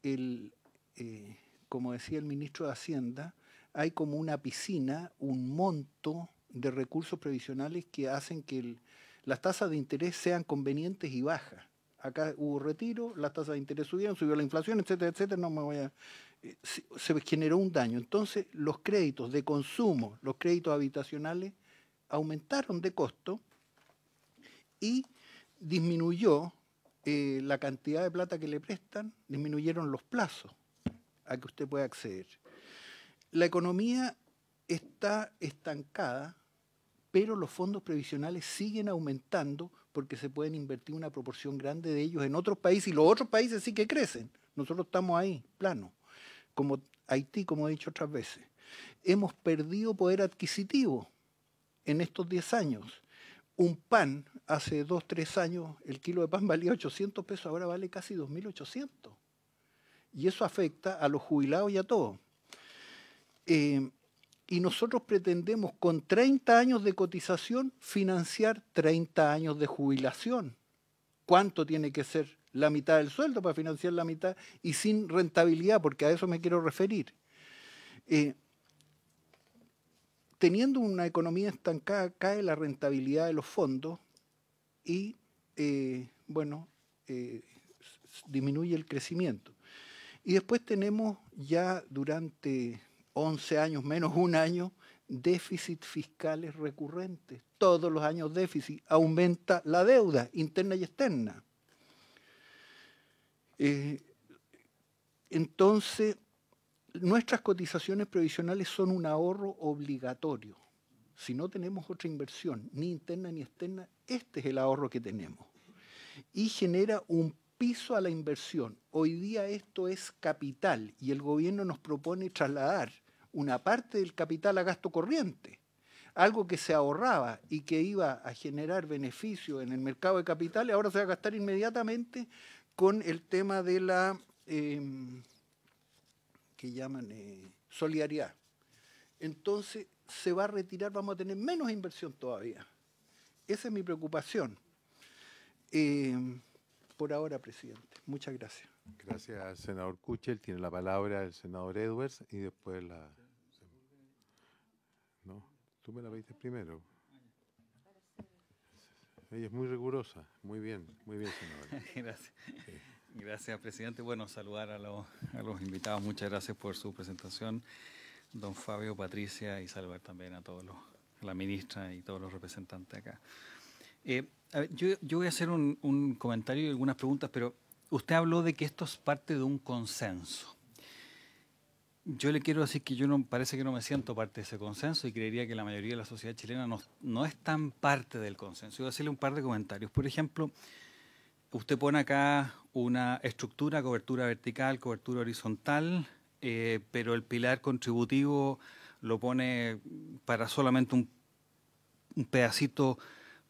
El, eh, como decía el ministro de Hacienda, hay como una piscina, un monto de recursos previsionales que hacen que las tasas de interés sean convenientes y bajas. Acá hubo retiro, las tasas de interés subieron, subió la inflación, etcétera, etcétera. No me voy a, eh, se generó un daño. Entonces, los créditos de consumo, los créditos habitacionales, aumentaron de costo y disminuyó eh, la cantidad de plata que le prestan, disminuyeron los plazos a que usted pueda acceder. La economía está estancada, pero los fondos previsionales siguen aumentando porque se pueden invertir una proporción grande de ellos en otros países y los otros países sí que crecen. Nosotros estamos ahí, plano, como Haití, como he dicho otras veces. Hemos perdido poder adquisitivo en estos 10 años. Un pan hace 2, 3 años, el kilo de pan *laughs* valía 800 pesos, ahora vale casi 2.800 y eso afecta a los jubilados y a todos. Eh, y nosotros pretendemos con 30 años de cotización financiar 30 años de jubilación. ¿Cuánto tiene que ser la mitad del sueldo para financiar la mitad y sin rentabilidad? Porque a eso me quiero referir. Eh, teniendo una economía estancada cae la rentabilidad de los fondos y, eh, bueno, disminuye el crecimiento. Y después tenemos ya durante 11 años, menos un año, déficit fiscales recurrentes. Todos los años déficit. Aumenta la deuda interna y externa. Eh, entonces, nuestras cotizaciones previsionales son un ahorro obligatorio. Si no tenemos otra inversión, ni interna ni externa, este es el ahorro que tenemos. Y genera un piso a la inversión. Hoy día esto es capital y el gobierno nos propone trasladar una parte del capital a gasto corriente, algo que se ahorraba y que iba a generar beneficio en el mercado de capitales, ahora se va a gastar inmediatamente con el tema de la, em, que llaman, eh, solidaridad. Entonces se va a retirar, vamos a tener menos inversión todavía. Esa es mi preocupación. Em, por ahora, presidente. Muchas gracias. Gracias senador Kuchel. Tiene la palabra el senador Edwards y después la... No, tú me la pediste primero. Ella es muy rigurosa. Muy bien, muy bien, Senador. *laughs* gracias. Gracias, presidente. Bueno, saludar a los, invitados. Muchas gracias por su presentación. Don Fabio, Patricia y saludar también a todos los, la ministra y todos los representantes acá. Eh, yo, voy a hacer un, comentario y algunas preguntas, pero usted habló de que esto es parte de un consenso. Yo le quiero decir que yo no parece que no me siento parte de ese consenso y creería que la mayoría de la sociedad chilena no, es tan parte del consenso. Yo voy a hacerle un par de comentarios. Por ejemplo, usted pone acá una estructura, cobertura vertical, cobertura horizontal, eh, pero el pilar contributivo lo pone para solamente un pedacito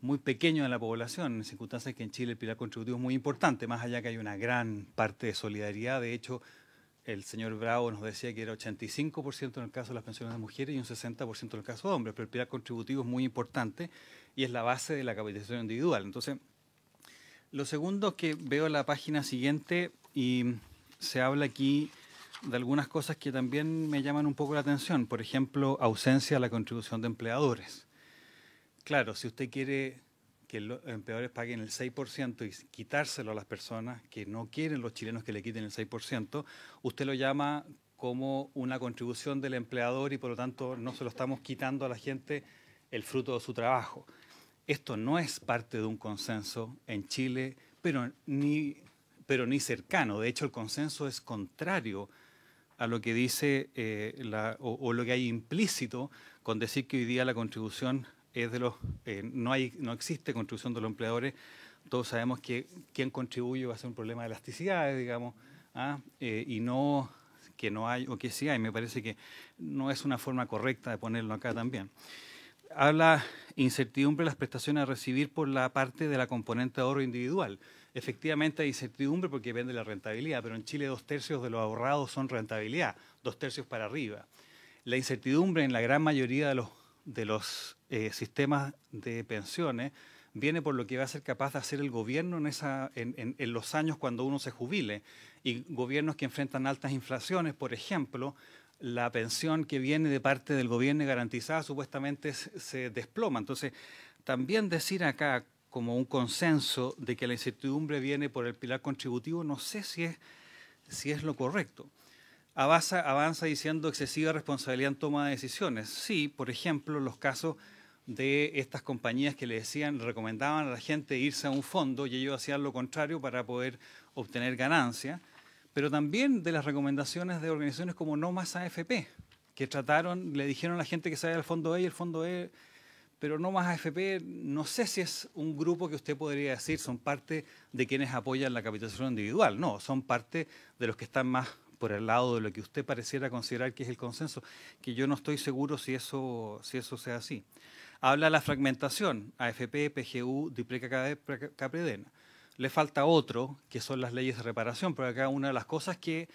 muy pequeño de la población, en circunstancias que en Chile el pilar contributivo es muy importante, más allá que hay una gran parte de solidaridad. De hecho, el señor Bravo nos decía que era 85% en el caso de las pensiones de mujeres y un 60% en el caso de hombres, pero el pilar contributivo es muy importante y es la base de la capitalización individual. Entonces, lo segundo que veo en la página siguiente y se habla aquí de algunas cosas que también me llaman un poco la atención, por ejemplo, ausencia de la contribución de empleadores. Claro, si usted quiere que los empleadores paguen el 6% y quitárselo a las personas que no quieren los chilenos que le quiten el 6%, usted lo llama como una contribución del empleador y por lo tanto no se lo estamos quitando a la gente el fruto de su trabajo. Esto no es parte de un consenso en Chile, pero ni, pero ni cercano. De hecho, el consenso es contrario a lo que dice eh, o, o, lo que hay implícito con decir que hoy día la contribución es de los, eh, no, hay, no existe contribución de los empleadores, todos sabemos que quien contribuye va a ser un problema de elasticidad digamos, ¿ah? eh, y no que no hay o que sí hay. Me parece que no es una forma correcta de ponerlo acá también. Habla incertidumbre las prestaciones a recibir por la parte de la componente de ahorro individual. Efectivamente hay incertidumbre porque depende de la rentabilidad, pero en Chile dos tercios de los ahorrados son rentabilidad, dos tercios para arriba. La incertidumbre en la gran mayoría de los de los eh, sistemas de pensiones viene por lo que va a ser capaz de hacer el gobierno en, los años cuando uno se jubile. Y gobiernos que enfrentan altas inflaciones, por ejemplo, la pensión que viene de parte del gobierno garantizada supuestamente se desploma. Entonces, también decir acá como un consenso de que la incertidumbre viene por el pilar contributivo, no sé si si es lo correcto. Avanza, diciendo excesiva responsabilidad en toma de decisiones. Sí, por ejemplo, los casos de estas compañías que le decían, recomendaban a la gente irse a un fondo y ellos hacían lo contrario para poder obtener ganancia, pero también de las recomendaciones de organizaciones como No Más AFP, que trataron, le dijeron a la gente que se vaya al fondo E y el fondo E, pero No Más AFP, no sé si es un grupo que usted podría decir son parte de quienes apoyan la capitalización individual, no, son parte de los que están más por el lado de lo que usted pareciera considerar que es el consenso, que yo no estoy seguro si eso, si eso sea así. Habla la fragmentación, AFP, PGU, DIPRECA, CAPREDENA. Le falta otro, que son las leyes de reparación, porque acá una de las cosas que,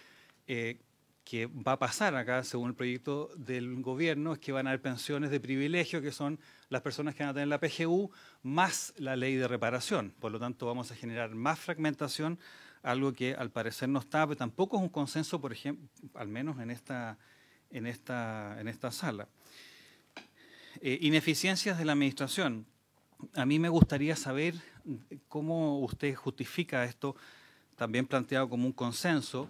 eh, que va a pasar acá, según el proyecto del gobierno, es que van a haber pensiones de privilegio, que son las personas que van a tener la PGU, más la ley de reparación. Por lo tanto, vamos a generar más fragmentación algo que al parecer no está, pero tampoco es un consenso, por ejemplo, al menos en esta, en esta, en esta sala. Eh, ineficiencias de la administración. A mí me gustaría saber cómo usted justifica esto, también planteado como un consenso,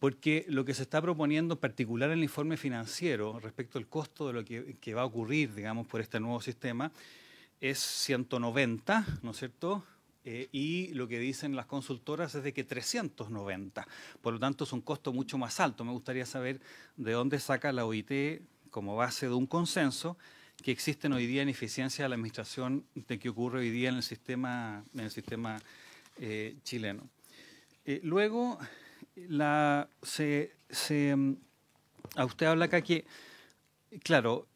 porque lo que se está proponiendo, en particular en el informe financiero, respecto al costo de lo que va a ocurrir, digamos, por este nuevo sistema, es 190, ¿no es cierto? Eh, y lo que dicen las consultoras es de que 390. Por lo tanto, es un costo mucho más alto. Me gustaría saber de dónde saca la OIT como base de un consenso que existen hoy día en ineficiencias de la administración de que ocurre hoy día en el sistema, en el sistema eh, chileno. Eh, luego, mm, a usted habla acá que, claro,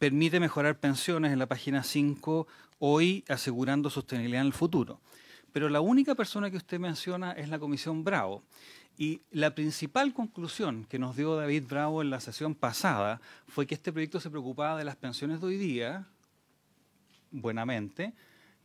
permite mejorar pensiones en la página 5 hoy asegurando sostenibilidad en el futuro. Pero la única persona que usted menciona es la Comisión Bravo. Y la principal conclusión que nos dio David Bravo en la sesión pasada fue que este proyecto se preocupaba de las pensiones de hoy día, buenamente,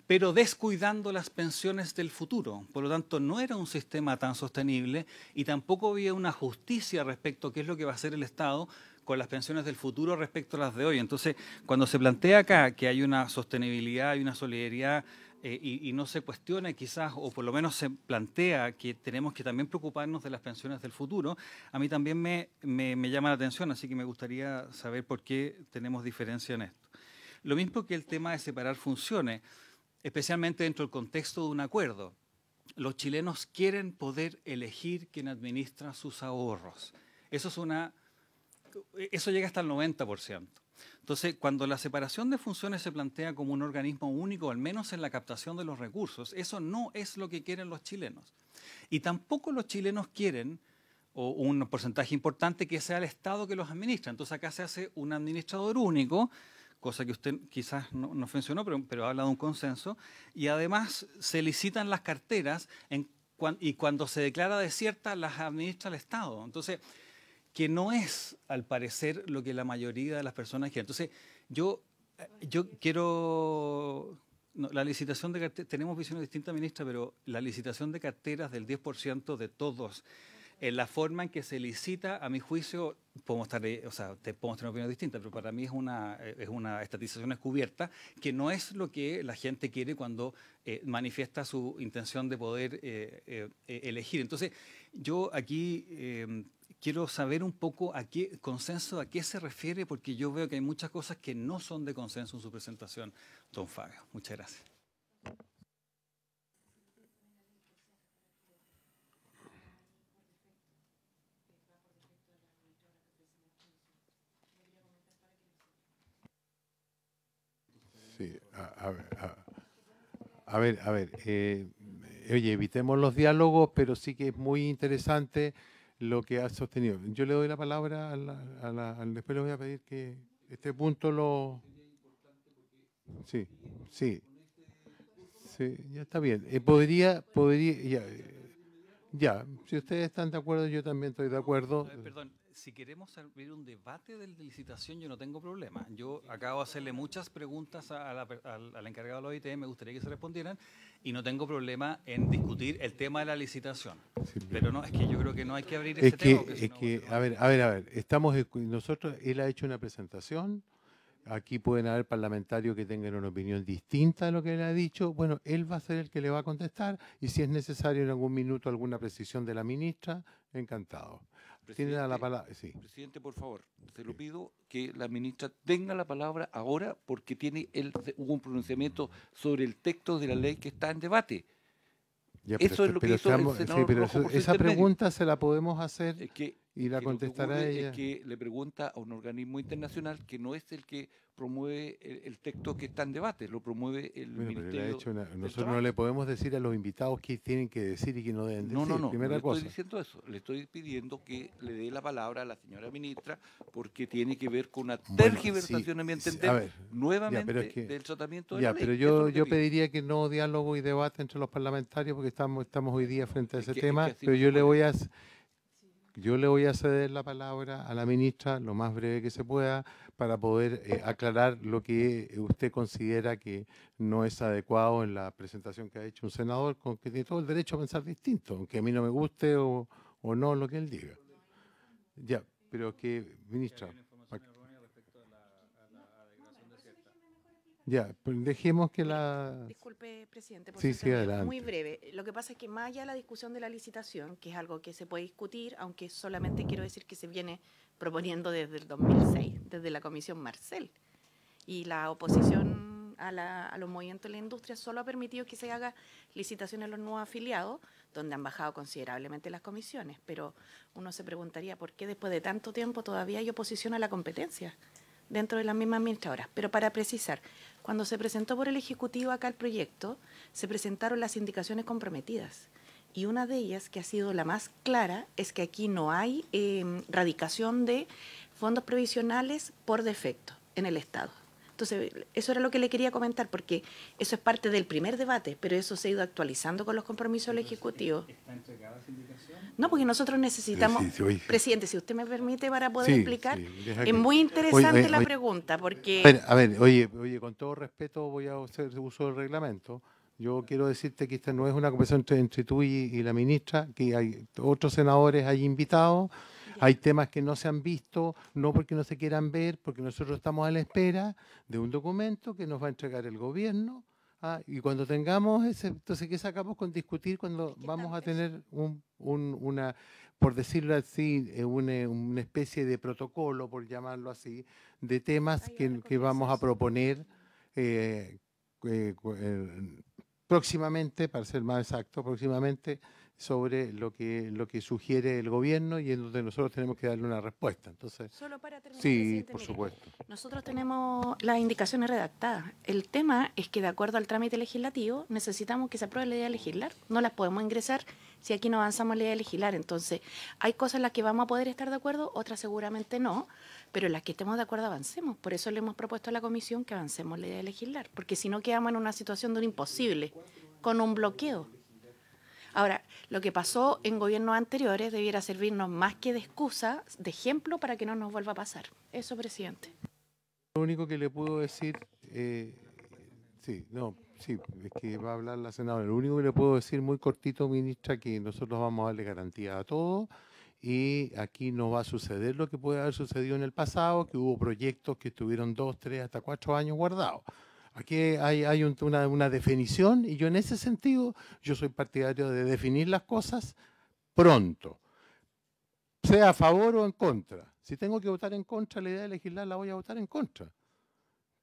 pero descuidando las pensiones del futuro. Por lo tanto, no era un sistema tan sostenible y tampoco había una justicia respecto a qué es lo que va a hacer el Estado con las pensiones del futuro respecto a las de hoy. Entonces, cuando se plantea acá que hay una sostenibilidad, y una solidaridad eh, y, no se cuestiona quizás, o por lo menos se plantea que tenemos que también preocuparnos de las pensiones del futuro, a mí también me, me, llama la atención, así que me gustaría saber por qué tenemos diferencia en esto. Lo mismo que el tema de separar funciones, especialmente dentro del contexto de un acuerdo. Los chilenos quieren poder elegir quién administra sus ahorros. Eso es una eh, eso llega hasta el 90%. Entonces, cuando la separación de funciones se plantea como un organismo único, al menos en la captación de los recursos, eso no es lo que quieren los chilenos. Y tampoco los chilenos quieren o un porcentaje importante que sea el Estado que los administra. Entonces acá se hace un administrador único, cosa que usted quizás no, no mencionó, pero, ha hablado de un consenso, y además se licitan las carteras y cuando se declara desierta las administra el Estado. Entonces, que no es, al parecer, lo que la mayoría de las personas quieren. Entonces, yo, eh, yo quiero... la licitación de carteras, tenemos visiones distintas, ministra, pero la licitación de carteras del 10% de todos, en la forma en que se licita, a mi juicio, podemos estar, eh, o sea, te podemos tener opiniones distintas, pero para mí es una, eh, es una estatización descubierta que no es lo que la gente quiere cuando manifiesta su intención de poder elegir. Entonces, yo aquí quiero saber un poco a qué consenso, a qué se refiere, porque yo veo que hay muchas cosas que no son de consenso en su presentación, don Faga. Muchas gracias. Sí, a, ver, a, ver, eh, oye, evitemos los diálogos, pero sí que es muy interesante lo que ha sostenido. Yo le doy la palabra, a la, después le voy a pedir que este punto lo... Sí, sí. Sí, ya está bien. Eh, podría, podría, ya, ya, si ustedes están de acuerdo, yo también estoy de acuerdo. Eh, perdón, si queremos abrir un debate de licitación, yo no tengo problema. Yo acabo de hacerle muchas preguntas a la, de la OIT, me gustaría que se respondieran, y no tengo problema en discutir el tema de la licitación. Pero no, es que yo creo que no hay que abrir es ese tema. Es que, a ver, a ver, a ver, estamos, nosotros, él ha hecho una presentación, aquí pueden haber parlamentarios que tengan una opinión distinta a lo que él ha dicho, bueno, él va a ser el que le va a contestar, y si es necesario en algún minuto alguna precisión de la ministra, encantado. Presidente, la Presidente, por favor, se lo pido que la ministra tenga la palabra ahora porque tiene hubo un pronunciamiento sobre el texto de la ley que está en debate. eso es lo que hizo Esa pregunta se la podemos hacer y la contestará ella. Es que le pregunta a un organismo internacional que no es el que promueve el, texto que está en debate, lo promueve el Ministerio. hecho nosotros no le podemos decir a los invitados qué tienen que decir y qué no deben decir. No, no, no. no estoy diciendo eso. Le estoy pidiendo que le dé la palabra a la señora ministra porque tiene que ver con una tergiversación, bueno, mi nuevamente del tratamiento de ya, pero yo, yo pediría que no diálogo y debate entre los parlamentarios porque estamos, estamos hoy día frente a ese tema, pero yo le voy a. Yo le voy a ceder la palabra a la ministra lo más breve que se pueda para poder eh, aclarar lo que eh, usted considera que no es adecuado en la presentación que ha hecho un senador, con que tiene todo el derecho a pensar distinto, aunque a mí no me guste o, o no lo que él diga. Ya, pero que, ministra. Ya, dejemos que la... Disculpe, presidente, por sí, muy breve. Lo que pasa es que más allá de la discusión de la licitación, que es algo que se puede discutir, aunque solamente quiero decir que se viene proponiendo desde el 2006, desde la Comisión Marcel, y la oposición a, la, los movimientos de la industria solo ha permitido que se haga licitación a los nuevos afiliados, donde han bajado considerablemente las comisiones, pero uno se preguntaría por qué después de tanto tiempo todavía hay oposición a la competencia dentro de las mismas administradoras. Pero para precisar, cuando se presentó por el Ejecutivo acá el proyecto, se presentaron las indicaciones comprometidas. Y una de ellas, que ha sido la más clara, es que aquí no hay eh, radicación de fondos provisionales por defecto en el Estado. Entonces, eso era lo que le quería comentar, porque eso es parte del primer debate, pero eso se ha ido actualizando con los compromisos del Ejecutivo. ¿Está entregada indicación? No, porque nosotros necesitamos... presidente, si usted me permite para poder explicar, es muy interesante la pregunta, porque... A ver, oye, con todo respeto voy a hacer uso del reglamento. Yo quiero decirte que esta no es una conversación entre, tú y, y, la ministra, que hay otros senadores ahí invitados, hay temas que no se han visto, no porque no se quieran ver, porque nosotros estamos a la espera de un documento que nos va a entregar el gobierno. Ah, y cuando tengamos ese, entonces, ¿qué sacamos con discutir cuando vamos a tener una, por decirlo así, eh, eh, una, especie de protocolo, por llamarlo así, de temas que, vamos a proponer eh, próximamente, para ser más exacto, próximamente sobre lo que, lo que sugiere el gobierno y en donde nosotros tenemos que darle una respuesta. Entonces, Solo para terminar, sí, por supuesto. Nosotros tenemos las indicaciones redactadas. El tema es que de acuerdo al trámite legislativo necesitamos que se apruebe la idea de legislar. No las podemos ingresar si aquí no avanzamos la ley de legislar. Entonces, hay cosas en las que vamos a poder estar de acuerdo, otras seguramente no, pero en las que estemos de acuerdo avancemos. Por eso le hemos propuesto a la comisión que avancemos la ley de legislar, porque si no quedamos en una situación de un imposible, con un bloqueo. Ahora, lo que pasó en gobiernos anteriores debiera servirnos más que de excusa, de ejemplo, para que no nos vuelva a pasar. Eso, presidente. Lo único que le puedo decir, eh, sí, no, sí, es que va a hablar la senadora. Lo único que le puedo decir muy cortito, ministra, que nosotros vamos a darle garantía a todo y aquí no va a suceder lo que puede haber sucedido en el pasado, que hubo proyectos que estuvieron dos, tres, hasta cuatro años guardados. Aquí hay, una, definición y yo en ese sentido, yo soy partidario de definir las cosas pronto, sea a favor o en contra. Si tengo que votar en contra, la idea de legislar la voy a votar en contra.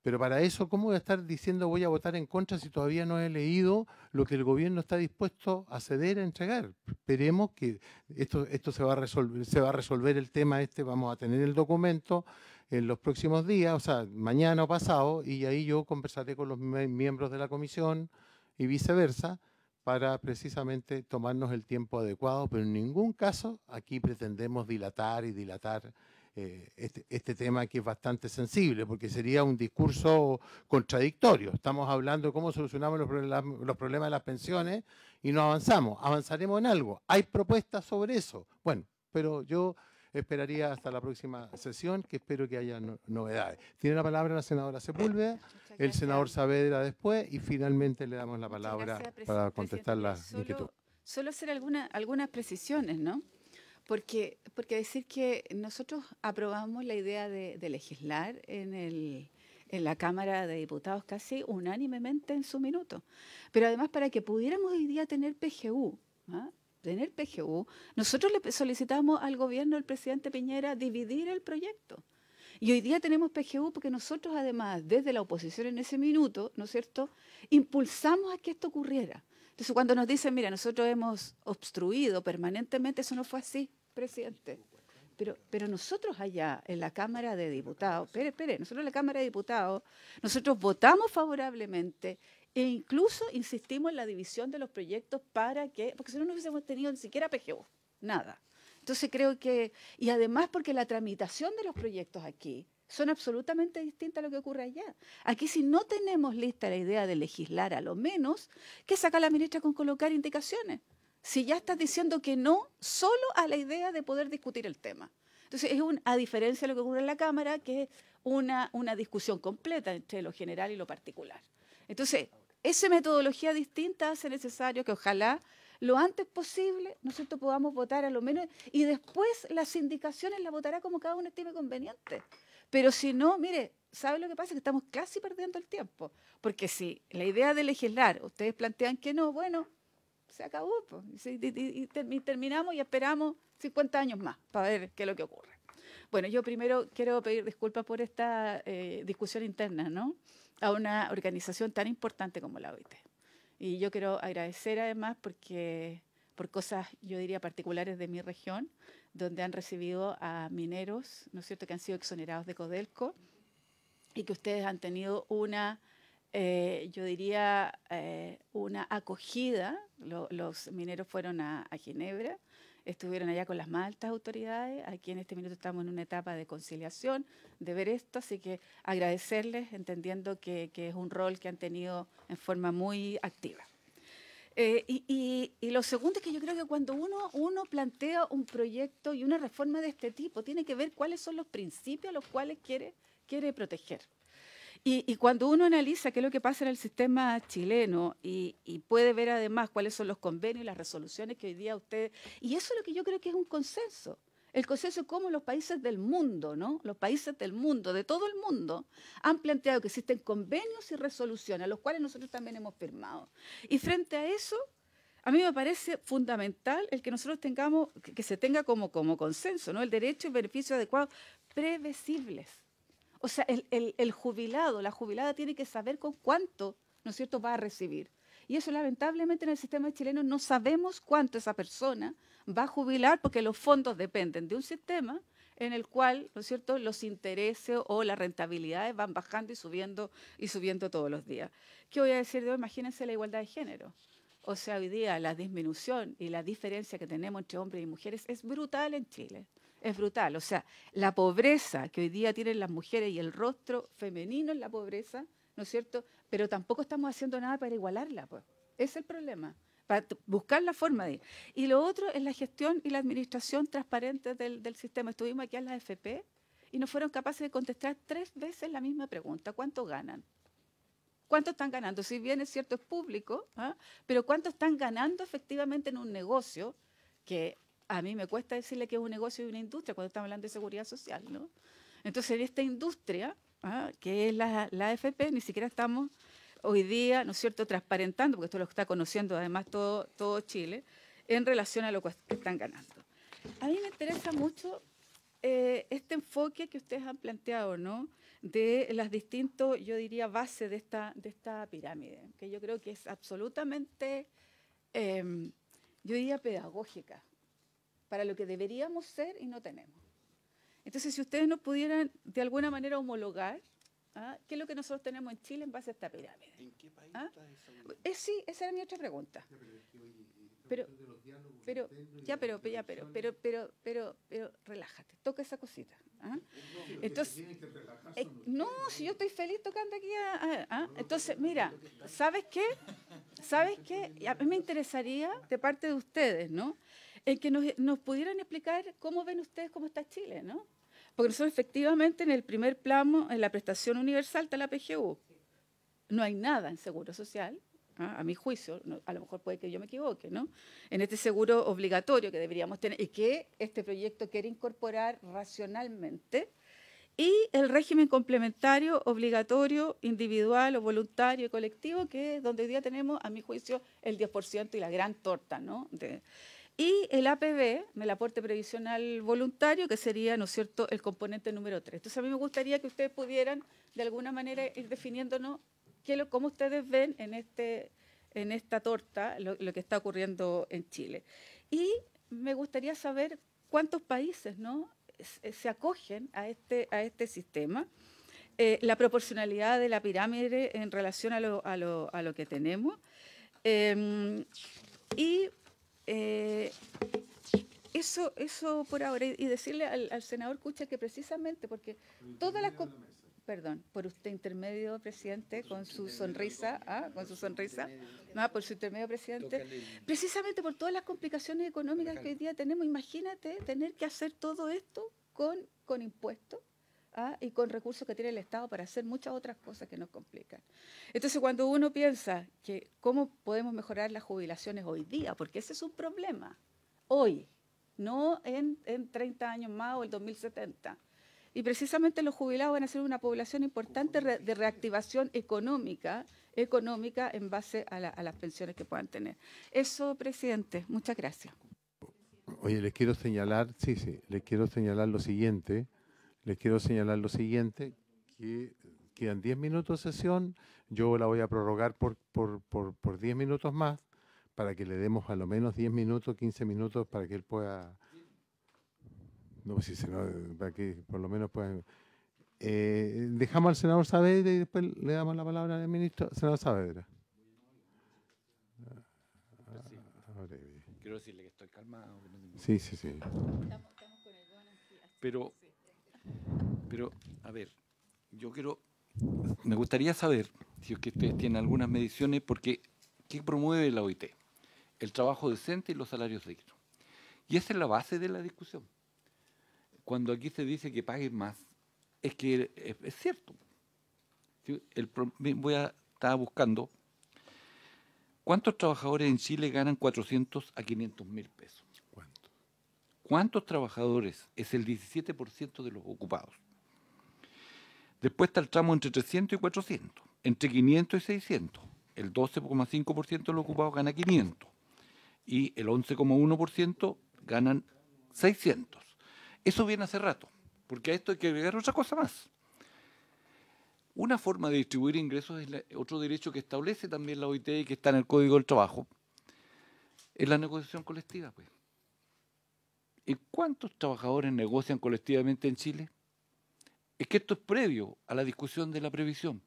Pero para eso, ¿cómo voy a estar diciendo voy a votar en contra si todavía no he leído lo que el gobierno está dispuesto a ceder, a entregar? Esperemos que esto, esto se, va a resolver, se va a resolver el tema este, vamos a tener el documento en los próximos días, o sea, mañana o pasado, y ahí yo conversaré con los miembros de la comisión y viceversa para precisamente tomarnos el tiempo adecuado, pero en ningún caso aquí pretendemos dilatar y dilatar eh, este, este, tema que es bastante sensible, porque sería un discurso contradictorio. Estamos hablando de cómo solucionamos los, los problemas de las pensiones y no avanzamos. Avanzaremos en algo. Hay propuestas sobre eso. Bueno, pero yo esperaría hasta la próxima sesión, que espero que haya novedades. Tiene la palabra la senadora Sepúlveda, el senador Saavedra después y finalmente le damos la palabra para contestar las inquietudes. Solo hacer algunas precisiones, ¿no? Porque, porque decir que nosotros aprobamos la idea de, legislar en el, en la Cámara de Diputados casi unánimemente en su minuto. Pero además para que pudiéramos hoy día tener PGU, ¿ah? tener PGU, nosotros le solicitamos al gobierno del presidente Piñera dividir el proyecto. Y hoy día tenemos PGU porque nosotros además, desde la oposición en ese minuto, ¿no es cierto?, impulsamos a que esto ocurriera. Entonces cuando nos dicen, mira, nosotros hemos obstruido permanentemente, eso no fue así, presidente. Pero, pero, nosotros allá en la Cámara de Diputados, espere, espere, nosotros en la Cámara de Diputados, nosotros votamos favorablemente e incluso insistimos en la división de los proyectos para que, porque si no, no hubiésemos tenido ni siquiera PGU, nada. Entonces creo que, y además porque la tramitación de los proyectos aquí son absolutamente distintas a lo que ocurre allá. Aquí si no tenemos lista la idea de legislar a lo menos, ¿qué saca la ministra con colocar indicaciones? Si ya estás diciendo que no solo a la idea de poder discutir el tema. Entonces, es un, a diferencia de lo que ocurre en la Cámara, que es una, una discusión completa entre lo general y lo particular. Entonces, esa metodología distinta hace necesario que ojalá lo antes posible, nosotros podamos votar a lo menos y después las indicaciones las votará como cada uno estime conveniente. Pero si no, mire, ¿sabe lo que pasa? Que estamos casi perdiendo el tiempo. Porque si la idea de legislar, ustedes plantean que no, bueno, se acabó. terminamos y esperamos 50 años más para ver qué es lo que ocurre. Bueno, yo primero quiero pedir disculpas por esta eh, discusión interna, ¿no? a una organización tan importante como la OIT. Y yo quiero agradecer además porque por cosas, yo diría, particulares de mi región, donde han recibido a mineros, ¿no es cierto?, que han sido exonerados de Codelco y que ustedes han tenido una, eh, yo diría, eh, una acogida. los mineros fueron a Ginebra estuvieron allá con las más altas autoridades. Aquí en este minuto estamos en una etapa de conciliación, de ver esto, así que agradecerles, entendiendo que, es un rol que han tenido en forma muy activa. Eh, y, lo segundo es que yo creo que cuando uno, uno plantea un proyecto y una reforma de este tipo, tiene que ver cuáles son los principios a los cuales quiere, quiere proteger. Y, cuando uno analiza qué es lo que pasa en el sistema chileno y, puede ver además cuáles son los convenios y las resoluciones que hoy día ustedes... Y eso es lo que yo creo que es un consenso. El consenso como los países del mundo, ¿no? Los países del mundo, de todo el mundo, han planteado que existen convenios y resoluciones, a los cuales nosotros también hemos firmado. Y frente a eso, a mí me parece fundamental el que nosotros tengamos, que, se tenga como, consenso, ¿no? El derecho y beneficio adecuado previsibles o sea, el, jubilado, la jubilada tiene que saber con cuánto, ¿no es cierto?, va a recibir. Y eso lamentablemente en el sistema chileno no sabemos cuánto esa persona va a jubilar porque los fondos dependen de un sistema en el cual, ¿no es cierto?, los intereses o las rentabilidades van bajando y subiendo y subiendo todos los días. ¿Qué voy a decir de hoy? Imagínense la igualdad de género. O sea, hoy día la disminución y la diferencia que tenemos entre hombres y mujeres es brutal en Chile. Es brutal. O sea, la pobreza que hoy día tienen las mujeres y el rostro femenino en la pobreza, ¿no es cierto? Pero tampoco estamos haciendo nada para igualarla. Pues. Es el problema. Para buscar la forma de. Y lo otro es la gestión y la administración transparente del, sistema. Estuvimos aquí en la FP y no fueron capaces de contestar tres veces la misma pregunta. ¿Cuánto ganan? ¿Cuánto están ganando? Si bien es cierto, es público, ¿ah? pero ¿cuánto están ganando efectivamente en un negocio que a mí me cuesta decirle que es un negocio y una industria cuando estamos hablando de seguridad social, ¿no? Entonces, en esta industria, ¿ah? que es la, AFP, ni siquiera estamos hoy día, ¿no es cierto?, transparentando, porque esto lo está conociendo además todo, todo Chile, en relación a lo que están ganando. A mí me interesa mucho eh, este enfoque que ustedes han planteado, ¿no? De las distintas, yo diría, bases de esta, de esta pirámide, que yo creo que es absolutamente, em, yo diría, pedagógica para lo que deberíamos ser y no tenemos. Entonces, si ustedes nos pudieran de alguna manera homologar, ¿ah? ¿qué es lo que nosotros tenemos en Chile en base a esta pirámide? ¿En qué país ¿Ah? está esa eh, Sí, esa era mi otra pregunta. pero, eh, pero, ya, pero, ya, pero, pero, pero, pero, relájate, toca esa cosita. ¿ah? Eh, entonces, eh, no, si yo estoy feliz tocando aquí, entonces, mira, ¿sabes qué? ¿Sabes *laughs* qué? A mí me interesaría de parte de ustedes, ¿no? en que nos, pudieran explicar cómo ven ustedes cómo está Chile, ¿no? Porque nosotros efectivamente en el primer plano, en la prestación universal está la PGU. No hay nada en seguro social, ¿ah? a mi juicio, a lo mejor puede que yo me equivoque, ¿no? En este seguro obligatorio que deberíamos tener y que este proyecto quiere incorporar racionalmente. Y el régimen complementario obligatorio, individual o voluntario y colectivo, que es donde hoy día tenemos, a mi juicio, el 10% y la gran torta, ¿no? y el APB, el aporte previsional voluntario, que sería, ¿no es cierto?, el componente número 3. Entonces, a mí me gustaría que ustedes pudieran, de alguna manera, ir definiéndonos qué cómo ustedes ven en, este, en esta torta lo, que está ocurriendo en Chile. Y me gustaría saber cuántos países ¿no? Eh, se, acogen a este, a este sistema, eh, la proporcionalidad de la pirámide en relación a lo, a lo, que tenemos. Em, y eh, eso, eso por ahora, y, decirle al, senador Cucha que precisamente, porque todas las... perdón, por usted intermedio, presidente, con su sonrisa, ¿ah? con su sonrisa, no, ah, por su intermedio, presidente, precisamente por todas las complicaciones económicas que hoy día tenemos, imagínate tener que hacer todo esto con, con impuestos ¿ah? y con recursos que tiene el Estado para hacer muchas otras cosas que nos complican. Entonces, cuando uno piensa que cómo podemos mejorar las jubilaciones hoy día, porque ese es un problema, hoy, no en, en 30 años más o el 2070. Y precisamente los jubilados van a ser una población importante de reactivación económica, económica en base a, las pensiones que puedan tener. Eso, presidente, muchas gracias. Oye, les quiero señalar, sí, sí, les quiero señalar lo siguiente. Les quiero señalar lo siguiente, que quedan 10 minutos de sesión, yo la voy a prorrogar por 10 minutos más para que le demos a lo menos 10 minutos, 15 minutos para que él pueda... No, sé si se no, para que por lo menos puedan. Eh, dejamos al senador Saavedra y después le damos la palabra al ministro. Senador Saavedra. Quiero decirle que estoy calmado. Sí, sí, sí. Pero pero, a ver, yo quiero, me gustaría saber si es que ustedes tienen algunas mediciones, porque ¿qué promueve la OIT? El trabajo decente y los salarios dignos. Y esa es la base de la discusión. Cuando aquí se dice que paguen más, es que es, cierto. voy a estar buscando cuántos trabajadores en Chile ganan 400 a 500 mil pesos. ¿Cuántos trabajadores? Es el 17% de los ocupados. Después está el tramo entre 300 y 400, entre 500 y 600. El 12,5% de los ocupados gana 500 y el 11,1% ganan 600. Eso viene hace rato, porque a esto hay que agregar otra cosa más. Una forma de distribuir ingresos es otro derecho que establece también la OIT y que está en el Código del Trabajo, es la negociación colectiva. Pues. ¿Y cuántos trabajadores negocian colectivamente en Chile? Es que esto es previo a la discusión de la previsión.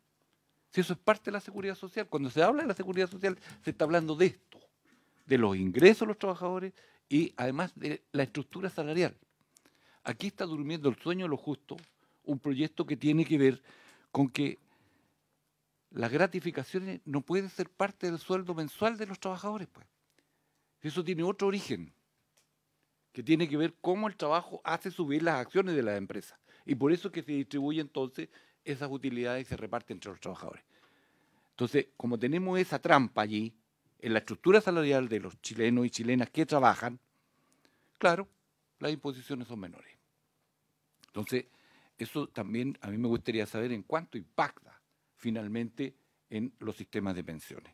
Si eso es parte de la seguridad social, cuando se habla de la seguridad social, se está hablando de esto, de los ingresos de los trabajadores y además de la estructura salarial. Aquí está durmiendo el sueño de lo justo, un proyecto que tiene que ver con que las gratificaciones no pueden ser parte del sueldo mensual de los trabajadores, pues. Eso tiene otro origen que tiene que ver cómo el trabajo hace subir las acciones de las empresas. Y por eso que se distribuye entonces esas utilidades y se reparten entre los trabajadores. Entonces, como tenemos esa trampa allí, en la estructura salarial de los chilenos y chilenas que trabajan, claro, las imposiciones son menores. Entonces, eso también a mí me gustaría saber en cuánto impacta finalmente en los sistemas de pensiones.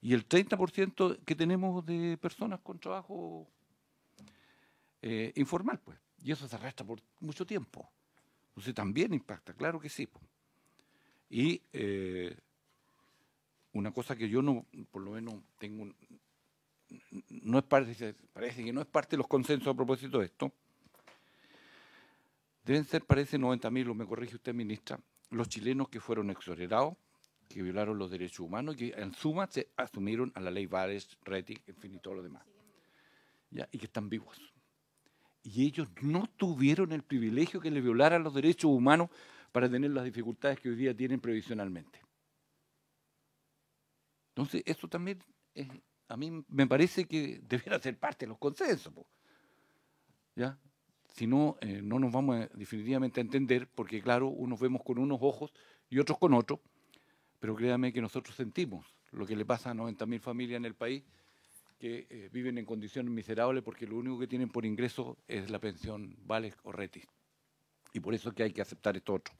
Y el 30% que tenemos de personas con trabajo eh, informal, pues. Y eso se arrastra por mucho tiempo. Entonces también impacta, claro que sí. Y eh, una cosa que yo no, por lo menos tengo, no es parte, parece que no es parte de los consensos a propósito de esto. Deben ser, parece, 90.000, lo me corrige usted, ministra, los chilenos que fueron exonerados, que violaron los derechos humanos que en suma se asumieron a la ley Vares, Rettig, en fin, y todo lo demás. Ya, y que están vivos y ellos no tuvieron el privilegio que les violaran los derechos humanos para tener las dificultades que hoy día tienen previsionalmente. Entonces, esto también a mí me parece que *laughs* debería ser parte de los consensos. ¿Ya? Si no, eh, no nos vamos a, eh, definitivamente a entender, porque claro, unos vemos con unos ojos y otros con otros, pero créanme que nosotros sentimos lo que le pasa a 90.000 familias en el país que eh, viven en condiciones miserables porque lo único que tienen por ingreso es la pensión Vales o Retis. Y por eso que hay que aceptar esto otro.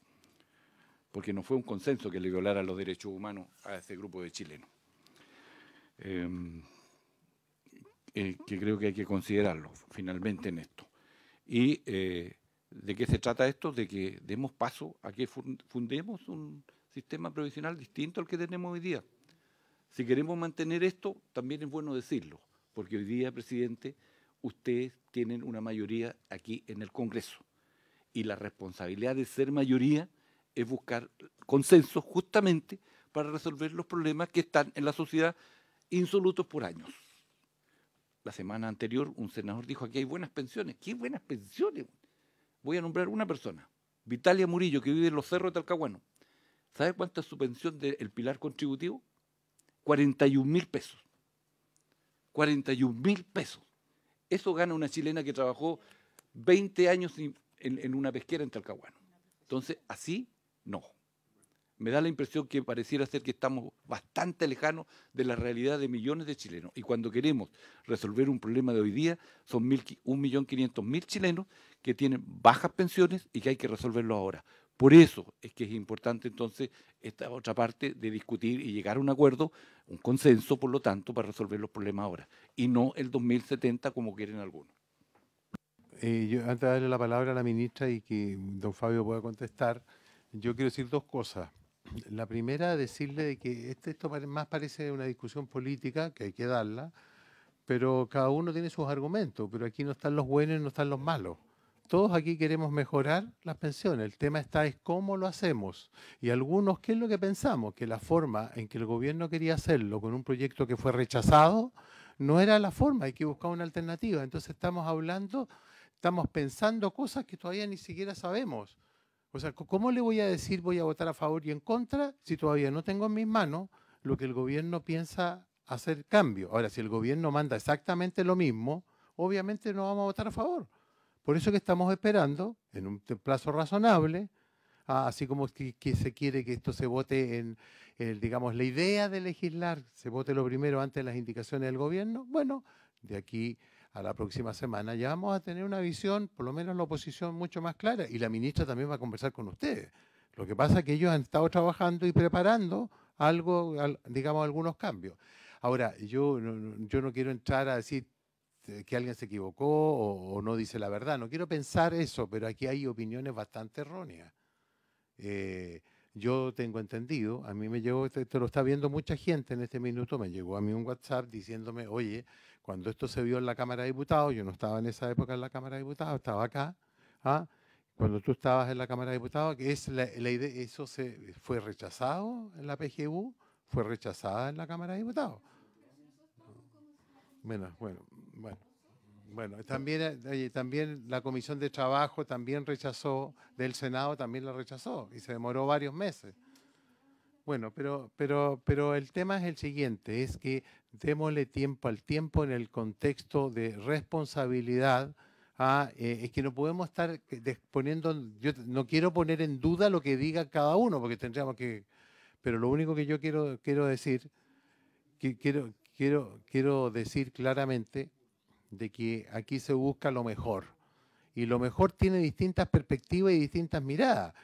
Porque no fue un consenso que le violara los derechos humanos a este grupo de chilenos. Em, eh, que creo que hay que considerarlo finalmente en esto. ¿Y eh, de qué se trata esto? De que demos paso a que fundemos un sistema provisional distinto al que tenemos hoy día. Si queremos mantener esto, también es bueno decirlo, porque hoy día, presidente, ustedes tienen una mayoría aquí en el Congreso. Y la responsabilidad de ser mayoría es buscar consenso justamente para resolver los problemas que están en la sociedad insolutos por años. La semana anterior un senador dijo aquí hay buenas pensiones. ¿Qué buenas pensiones? Voy a nombrar una persona, Vitalia Murillo, que vive en los cerros de Talcahuano. ¿Sabe cuánta es su pensión del Pilar Contributivo? 41 mil pesos. 41 mil pesos. Eso gana una chilena que trabajó 20 años en, en una pesquera en Talcahuano. Entonces, así no. Me da la impresión que pareciera ser que estamos bastante lejanos de la realidad de millones de chilenos. Y cuando queremos resolver un problema de hoy día, son 1.500.000 chilenos que tienen bajas pensiones y que hay que resolverlo ahora. Por eso es que es importante entonces esta otra parte de discutir y llegar a un acuerdo, un consenso, por lo tanto, para resolver los problemas ahora, y no el 2070 como quieren algunos. Eh, yo, antes de darle la palabra a la ministra y que don Fabio pueda contestar, yo quiero decir dos cosas. La primera, decirle que este, esto más parece una discusión política, que hay que darla, pero cada uno tiene sus argumentos, pero aquí no están los buenos y no están los malos todos aquí queremos mejorar las pensiones. El tema está es cómo lo hacemos. Y algunos, ¿qué es lo que pensamos? Que la forma en que el gobierno quería hacerlo con un proyecto que fue rechazado, no era la forma, hay que buscar una alternativa. Entonces estamos hablando, estamos pensando cosas que todavía ni siquiera sabemos. O sea, ¿cómo le voy a decir voy a votar a favor y en contra si todavía no tengo en mis manos lo que el gobierno piensa hacer cambio? Ahora, si el gobierno manda exactamente lo mismo, obviamente no vamos a votar a favor por eso que estamos esperando, en un plazo razonable, así como que, se quiere que esto se vote en, digamos, la idea de legislar, se vote lo primero antes de las indicaciones del gobierno, bueno, de aquí a la próxima semana ya vamos a tener una visión, por lo menos la oposición, mucho más clara, y la ministra también va a conversar con ustedes. Lo que pasa es que ellos han estado trabajando y preparando algo, digamos, algunos cambios. Ahora, yo no quiero entrar a decir este, que alguien se equivocó o, no dice la verdad. No quiero pensar eso, pero aquí hay opiniones bastante erróneas. Eh, yo tengo entendido, a mí me llegó, te, lo está viendo mucha gente en este minuto, me llegó a mí un WhatsApp diciéndome, oye, cuando esto se vio en la Cámara de Diputados, yo no estaba en esa época en la Cámara de Diputados, estaba acá, ¿ah? cuando tú estabas en la Cámara de Diputados, que es la, idea, eso se, fue rechazado en la PGU, fue rechazada en la Cámara de Diputados. Bueno, bueno, bueno, también, eh, también la Comisión de Trabajo también rechazó, del Senado también la rechazó y se demoró varios meses. Bueno, pero, pero, pero el tema es el siguiente, es que démosle tiempo al tiempo en el contexto de responsabilidad. Ah, eh, es que no podemos estar poniendo, yo no quiero poner en duda lo que diga cada uno, porque tendríamos que, pero lo único que yo quiero, quiero decir, que quiero, quiero, quiero decir claramente de que aquí se busca lo mejor. Y lo mejor tiene distintas perspectivas y distintas miradas.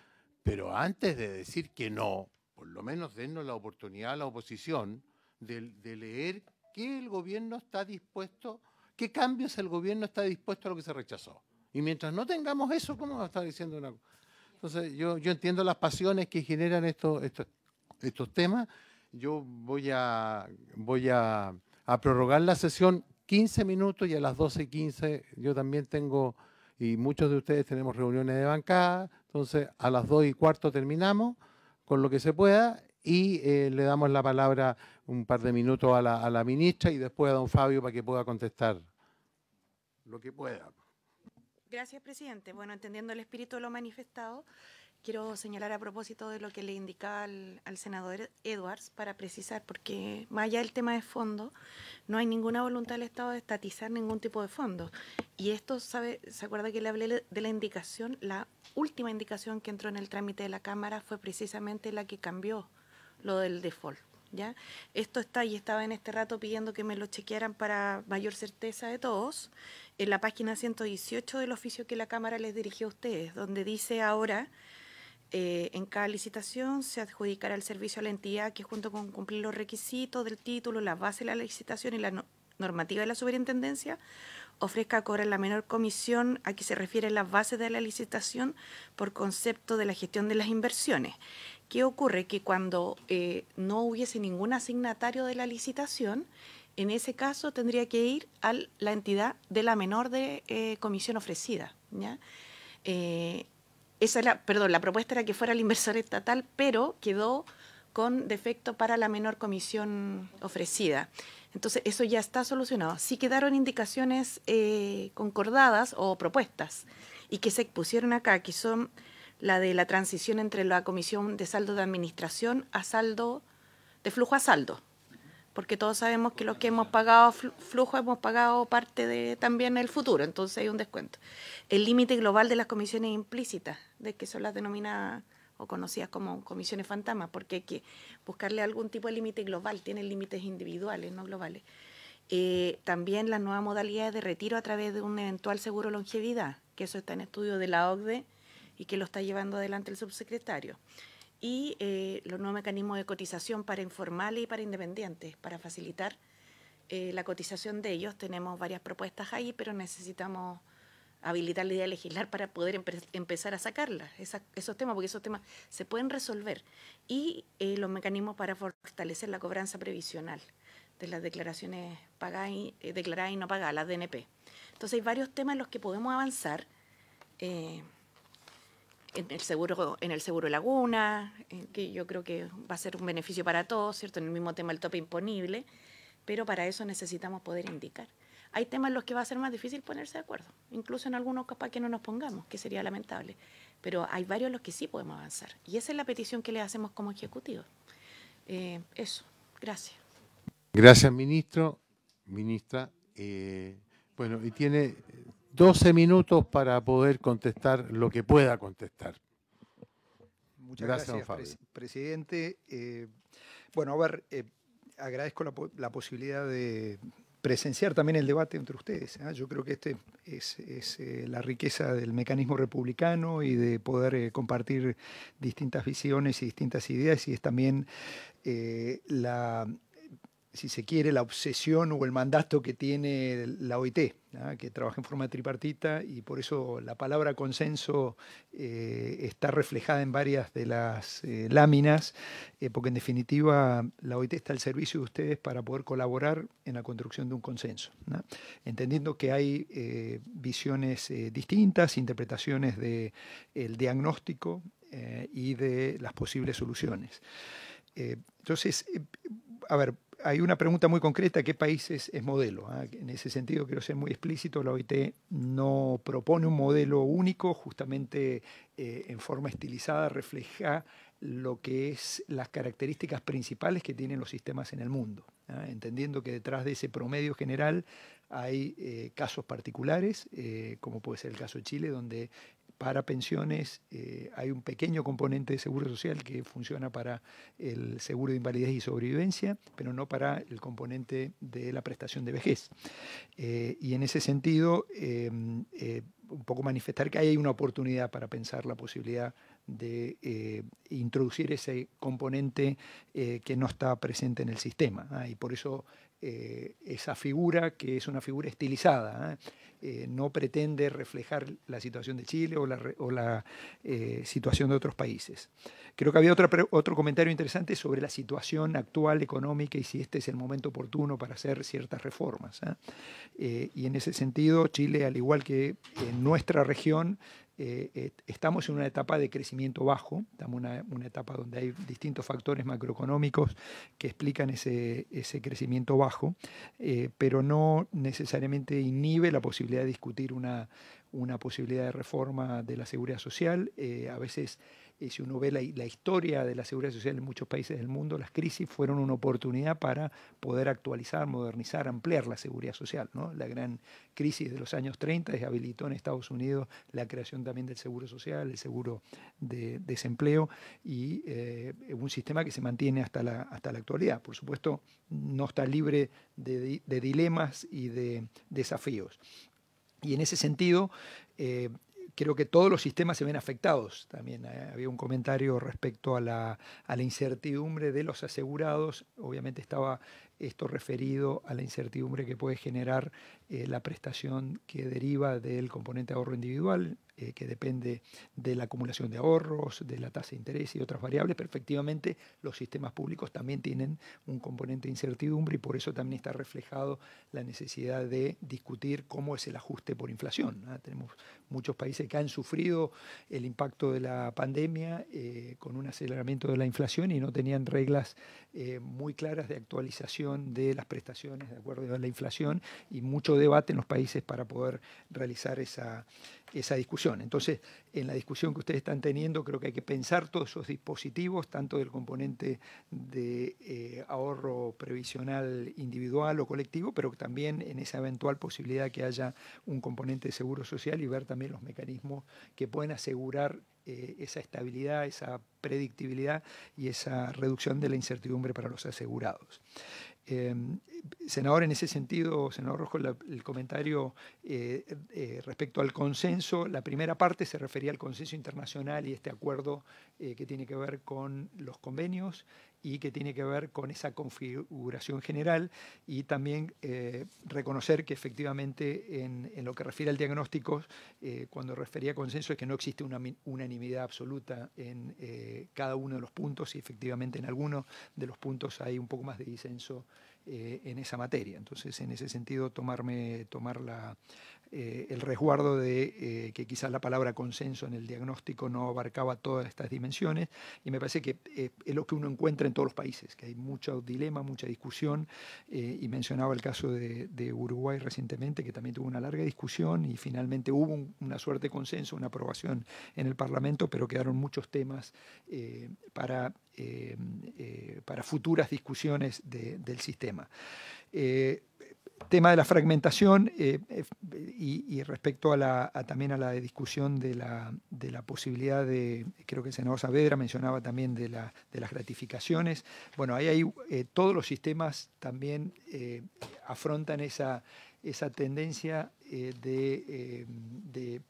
Pero antes de decir que no, por lo menos denos la oportunidad a la oposición de, leer qué el gobierno está dispuesto, qué cambios el gobierno está dispuesto a lo que se rechazó. Y mientras no tengamos eso, ¿cómo va a estar diciendo una cosa? Entonces, yo, yo entiendo las pasiones que generan estos, estos, temas. Yo voy a, voy a prorrogar la sesión 15 minutos y a las 12 y 15 yo también tengo, y muchos de ustedes tenemos reuniones de bancada, entonces a las 2 y cuarto terminamos con lo que se pueda y eh, le damos la palabra un par de minutos a la, a la ministra y después a don Fabio para que pueda contestar lo que pueda. Gracias, presidente. Bueno, entendiendo el espíritu de lo manifestado, quiero señalar a propósito de lo que le indicaba al, senador Edwards para precisar, porque más allá del tema de fondo, no hay ninguna voluntad del Estado de estatizar ningún tipo de fondo. Y esto, ¿sabe? ¿se acuerda que le hablé de la indicación? La última indicación que entró en el trámite de la Cámara fue precisamente la que cambió lo del default. ¿Ya? Esto está y estaba en este rato pidiendo que me lo chequearan para mayor certeza de todos, en la página 118 del oficio que la Cámara les dirigió a ustedes, donde dice ahora eh, en cada licitación se adjudicará el servicio a la entidad que junto con cumplir los requisitos del título, la base de la licitación y la normativa de la superintendencia, ofrezca cobrar la menor comisión a que se refiere la base de la licitación por concepto de la gestión de las inversiones. ¿Qué ocurre? Que cuando eh, no hubiese ningún asignatario de la licitación, en ese caso tendría que ir a la entidad de la menor de eh, comisión ofrecida. ¿ya? esa perdón, la propuesta era que fuera el inversor estatal, pero quedó con defecto para la menor comisión ofrecida. Entonces, eso ya está solucionado. Sí quedaron indicaciones eh, concordadas o propuestas y que se expusieron acá, que son la de la transición entre la comisión de saldo de administración a saldo, de flujo a saldo porque todos sabemos que los que hemos pagado flujo hemos pagado parte de también el futuro, entonces hay un descuento. El límite global de las comisiones implícitas, de que son las denominadas o conocidas como comisiones fantasmas, porque hay que buscarle algún tipo de límite global, tienen límites individuales, no globales. Eh, también las nuevas modalidades de retiro a través de un eventual seguro longevidad, que eso está en estudio de la OCDE y que lo está llevando adelante el subsecretario y eh, los nuevos mecanismos de cotización para informales y para independientes, para facilitar eh, la cotización de ellos. Tenemos varias propuestas ahí, pero necesitamos habilitar la idea de legislar para poder empezar a sacarlas, esos temas, porque esos temas se pueden resolver. Y eh, los mecanismos para fortalecer la cobranza previsional de las declaraciones pagadas declaradas y no pagadas, las DNP. Entonces hay varios temas en los que podemos avanzar en el seguro, en el seguro Laguna, eh, que yo creo que va a ser un beneficio para todos, ¿cierto? En el mismo tema el tope imponible, pero para eso necesitamos poder indicar. Hay temas en los que va a ser más difícil ponerse de acuerdo, incluso en algunos capaz que no nos pongamos, que sería lamentable, pero hay varios en los que sí podemos avanzar. Y esa es la petición que le hacemos como ejecutivo. Eh, eso, gracias. Gracias, ministro. Ministra, eh, bueno, y tiene 12 minutos para poder contestar lo que pueda contestar. Muchas gracias, presidente. Eh, bueno, a ver, eh, agradezco la, posibilidad de presenciar también el debate entre ustedes. ¿eh? Yo creo que este es la riqueza del mecanismo republicano y de poder compartir distintas visiones y distintas ideas y es también la si se quiere, la obsesión o el mandato que tiene la OIT, ¿ah? que trabaja en forma tripartita y por eso la palabra consenso eh, está reflejada en varias de las eh, láminas, eh, porque en definitiva la OIT está al servicio de ustedes para poder colaborar en la construcción de un consenso, entendiendo que hay visiones distintas, interpretaciones del el diagnóstico y de las posibles soluciones. entonces, a ver, hay una pregunta muy concreta, ¿qué país es, modelo? Ah, en ese sentido quiero ser muy explícito, la OIT no propone un modelo único, justamente eh, en forma estilizada refleja lo que es las características principales que tienen los sistemas en el mundo, ¿ah? entendiendo que detrás de ese promedio general hay eh, casos particulares, eh, como puede ser el caso de Chile, donde para pensiones eh, hay un pequeño componente de seguro social que funciona para el seguro de invalidez y sobrevivencia, pero no para el componente de la prestación de vejez. Eh, y en ese sentido, em, eh, un poco manifestar que hay una oportunidad para pensar la posibilidad de introducir ese componente que no está presente en el sistema. ¿ah? Y por eso eh, esa figura que es una figura estilizada. ¿eh? Eh, no pretende reflejar la situación de Chile o la, o la situación de otros países. Creo que había otro, otro comentario interesante sobre la situación actual económica y si este es el momento oportuno para hacer ciertas reformas. y en ese sentido, Chile, al igual que en nuestra región, eh, eh, estamos en una etapa de crecimiento bajo, estamos en una, etapa donde hay distintos factores macroeconómicos que explican ese, ese crecimiento bajo, eh, pero no necesariamente inhibe la posibilidad de discutir una, una posibilidad de reforma de la seguridad social. a veces y si uno ve la, historia de la seguridad social en muchos países del mundo, las crisis fueron una oportunidad para poder actualizar, modernizar, ampliar la seguridad social. ¿no? La gran crisis de los años 30 deshabilitó en Estados Unidos la creación también del seguro social, el seguro de desempleo y eh, un sistema que se mantiene hasta la, hasta la actualidad. Por supuesto, no está libre de, dilemas y de desafíos. Y en ese sentido, eh, creo que todos los sistemas se ven afectados. También ¿eh? había un comentario respecto a la, incertidumbre de los asegurados. Obviamente estaba esto referido a la incertidumbre que puede generar eh, la prestación que deriva del componente ahorro individual, eh, que depende de la acumulación de ahorros, de la tasa de interés y otras variables, pero efectivamente los sistemas públicos también tienen un componente de incertidumbre y por eso también está reflejado la necesidad de discutir cómo es el ajuste por inflación. Tenemos muchos países que han sufrido el impacto de la pandemia eh, con un aceleramiento de la inflación y no tenían reglas eh, muy claras de actualización de las prestaciones de acuerdo a la inflación y mucho debate en los países para poder realizar esa, esa discusión. Entonces, en la discusión que ustedes están teniendo, creo que hay que pensar todos esos dispositivos, tanto del componente de eh, ahorro previsional individual o colectivo, pero también en esa eventual posibilidad que haya un componente de seguro social y ver también los mecanismos que pueden asegurar eh, esa estabilidad, esa predictibilidad y esa reducción de la incertidumbre para los asegurados. Em, senador, en ese sentido, senador Rojo, el comentario eh, eh, respecto al consenso, la primera parte se refería al consenso internacional y este acuerdo eh, que tiene que ver con los convenios y que tiene que ver con esa configuración general y también eh, reconocer que efectivamente en, lo que refiere al diagnóstico, eh, cuando refería a consenso, es que no existe una unanimidad absoluta en eh, cada uno de los puntos y efectivamente en alguno de los puntos hay un poco más de disenso en esa materia. Entonces, en ese sentido, tomarme, tomar la, eh, el resguardo de eh, que quizás la palabra consenso en el diagnóstico no abarcaba todas estas dimensiones y me parece que eh, es lo que uno encuentra en todos los países, que hay mucho dilema, mucha discusión y mencionaba el caso de, Uruguay recientemente que también tuvo una larga discusión y finalmente hubo una suerte de consenso, una aprobación en el Parlamento, pero quedaron muchos temas para, para futuras discusiones del sistema tema de la fragmentación eh, eh, y, respecto a la, también a la discusión de la, posibilidad de, creo que el senador Saavedra mencionaba también de, las gratificaciones, bueno, ahí eh, todos los sistemas también afrontan esa, tendencia de,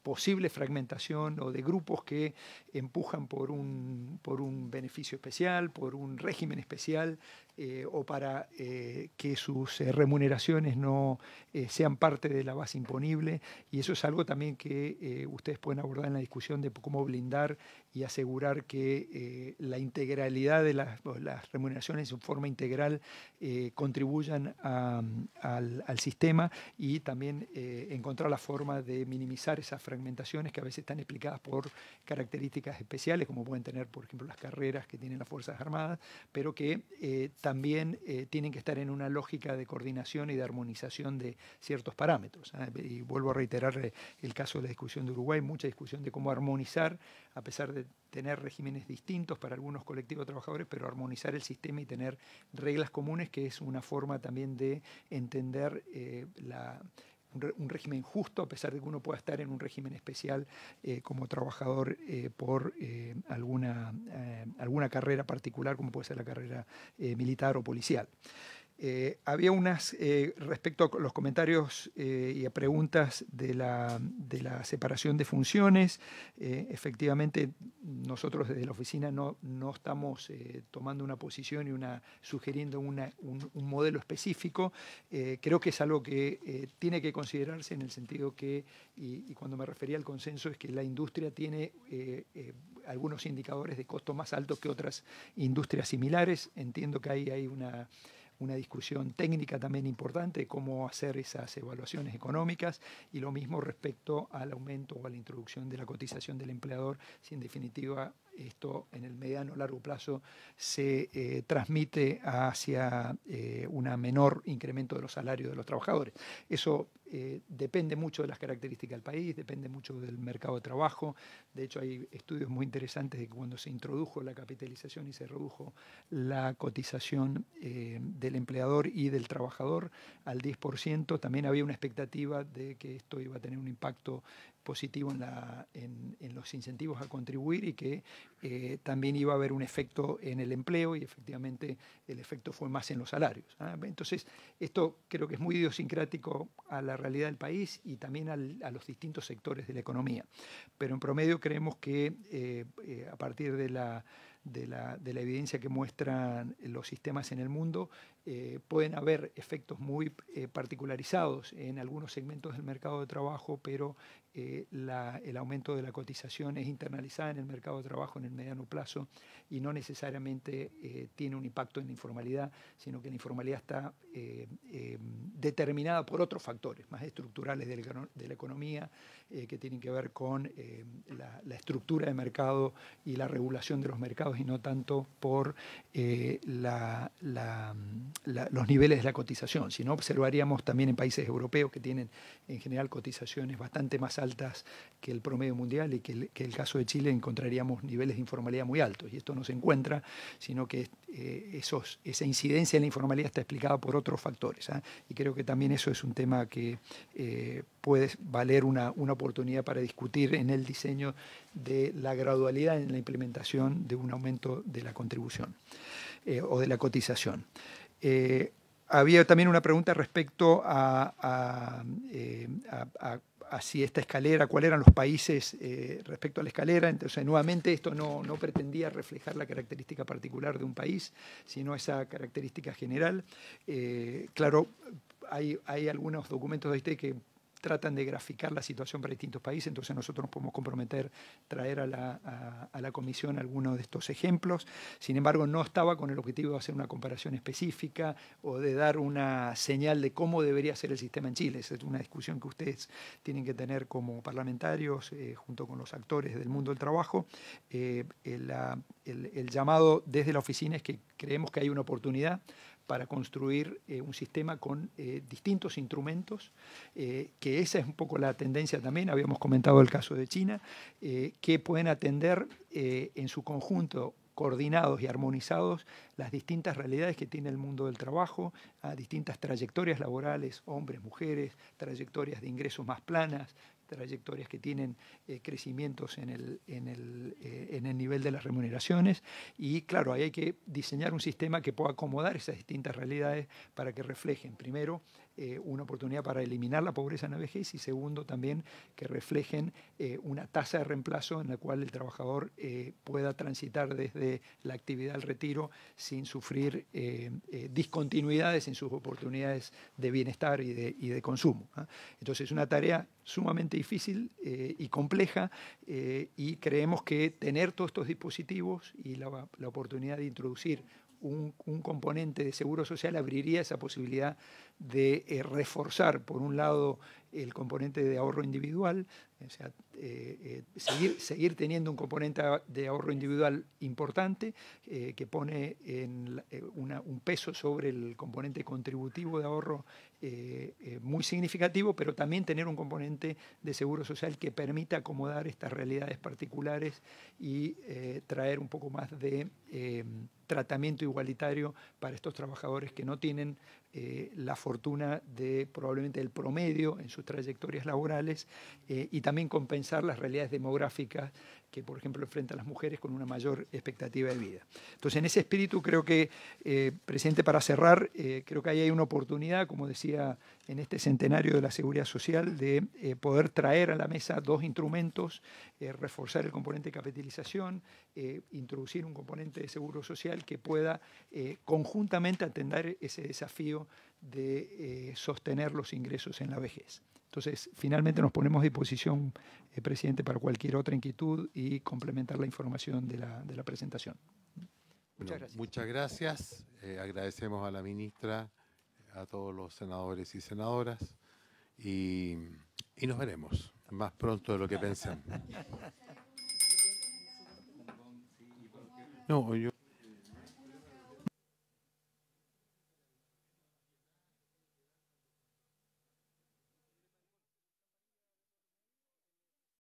posible fragmentación o de grupos que empujan por un beneficio especial, por un régimen especial, eh, o para eh, que sus eh, remuneraciones no sean parte de la base imponible. Y eso es algo también que ustedes pueden abordar en la discusión de cómo blindar y asegurar que la integralidad de las, remuneraciones en forma integral contribuyan al, sistema y también encontrar la forma de minimizar esas fragmentaciones que a veces están explicadas por características especiales, como pueden tener, por ejemplo, las carreras que tienen las Fuerzas Armadas, pero que eh, también eh, tienen que estar en una lógica de coordinación y de armonización de ciertos parámetros. ¿eh? Y vuelvo a reiterar eh, el caso de la discusión de Uruguay, mucha discusión de cómo armonizar, a pesar de tener regímenes distintos para algunos colectivos trabajadores, pero armonizar el sistema y tener reglas comunes, que es una forma también de entender la un, régimen justo, a pesar de que uno pueda estar en un régimen especial eh, como trabajador eh, por eh, alguna, alguna carrera particular, como puede ser la carrera militar o policial. Eh, había unas, eh, respecto a los comentarios eh, y a preguntas de la, separación de funciones, efectivamente nosotros desde la oficina no, estamos tomando una posición y una, sugiriendo un, modelo específico. creo que es algo que tiene que considerarse en el sentido que, y, y, cuando me refería al consenso, es que la industria tiene algunos indicadores de costo más altos que otras industrias similares. Entiendo que ahí hay una una discusión técnica también importante de cómo hacer esas evaluaciones económicas y lo mismo respecto al aumento o a la introducción de la cotización del empleador, si en definitiva esto en el mediano largo plazo se eh, transmite hacia eh, un menor incremento de los salarios de los trabajadores. Eso eh, depende mucho de las características del país, depende mucho del mercado de trabajo. De hecho, hay estudios muy interesantes de que cuando se introdujo la capitalización y se redujo la cotización del empleador y del trabajador al 10%, también había una expectativa de que esto iba a tener un impacto positivo en, la, los incentivos a contribuir y que eh, también iba a haber un efecto en el empleo y efectivamente el efecto fue más en los salarios. ¿ah? Entonces, esto creo que es muy idiosincrático a la realidad del país y también a los distintos sectores de la economía. Pero en promedio creemos que eh, eh, a partir de de la, de la, evidencia que muestran los sistemas en el mundo, eh, pueden haber efectos muy eh, particularizados en algunos segmentos del mercado de trabajo, pero eh, el aumento de la cotización es internalizada en el mercado de trabajo en el mediano plazo y no necesariamente tiene un impacto en la informalidad, sino que la informalidad está determinada por otros factores más estructurales de la economía que tienen que ver con la, estructura de mercado y la regulación de los mercados y no tanto por la los niveles de la cotización. Si no, observaríamos también en países europeos que tienen en general cotizaciones bastante más altas que el promedio mundial y que el, el caso de Chile encontraríamos niveles de informalidad muy altos. Y esto no se encuentra, sino que eh, esa incidencia en la informalidad está explicada por otros factores. ¿ah? Y creo que también eso es un tema que eh, puede valer una, una oportunidad para discutir en el diseño de la gradualidad en la implementación de un aumento de la contribución eh, o de la cotización. Eh, había también una pregunta respecto eh, a, si esta escalera, cuáles eran los países eh, respecto a la escalera. Entonces, nuevamente, esto no, no, pretendía reflejar la característica particular de un país, sino esa característica general. claro, hay, hay algunos documentos de este que tratan de graficar la situación para distintos países, entonces nosotros nos podemos comprometer traer a la, a, la comisión algunos de estos ejemplos. Sin embargo, no estaba con el objetivo de hacer una comparación específica o de dar una señal de cómo debería ser el sistema en Chile. Esa es una discusión que ustedes tienen que tener como parlamentarios eh, junto con los actores del mundo del trabajo. Eh, el llamado desde la oficina es que creemos que hay una oportunidad para construir eh, un sistema con eh, distintos instrumentos, eh, que esa es un poco la tendencia también, habíamos comentado el caso de China, que pueden atender en su conjunto coordinados y armonizados las distintas realidades que tiene el mundo del trabajo, a distintas trayectorias laborales, hombres, mujeres, trayectorias de ingresos más planas, trayectorias que tienen eh, crecimientos en el, en, el, eh, en el nivel de las remuneraciones y claro, ahí hay que diseñar un sistema que pueda acomodar esas distintas realidades para que reflejen primero eh, una oportunidad para eliminar la pobreza en la vejez y segundo también que reflejen eh, una tasa de reemplazo en la cual el trabajador eh, pueda transitar desde la actividad al retiro sin sufrir discontinuidades en sus oportunidades de bienestar y de, consumo. ¿ah? Entonces es una tarea sumamente difícil y compleja y creemos que tener todos estos dispositivos y la, la oportunidad de introducir un, un, componente de seguro social abriría esa posibilidad de eh, reforzar, por un lado, el componente de ahorro individual, o sea, eh, eh, seguir, teniendo un componente de ahorro individual importante que pone un peso sobre el componente contributivo de ahorro muy significativo, pero también tener un componente de seguro social que permita acomodar estas realidades particulares y traer un poco más de tratamiento igualitario para estos trabajadores que no tienen eh, la fortuna de probablemente el promedio en sus trayectorias laborales eh, y también compensar las realidades demográficas que, por ejemplo, enfrenta a las mujeres con una mayor expectativa de vida. Entonces, en ese espíritu creo que, eh, presidente, para cerrar, eh, creo que ahí hay una oportunidad, como decía, en este centenario de la seguridad social, de eh, poder traer a la mesa dos instrumentos, reforzar el componente de capitalización, introducir un componente de seguro social que pueda conjuntamente atender ese desafío de sostener los ingresos en la vejez. Entonces, finalmente nos ponemos a disposición, eh, presidente, para cualquier otra inquietud y complementar la información de la, presentación. Muchas gracias. Muchas gracias. Eh, agradecemos a la ministra, a todos los senadores y senadoras, y, nos veremos más pronto de lo que pensamos. *laughs* No, yo...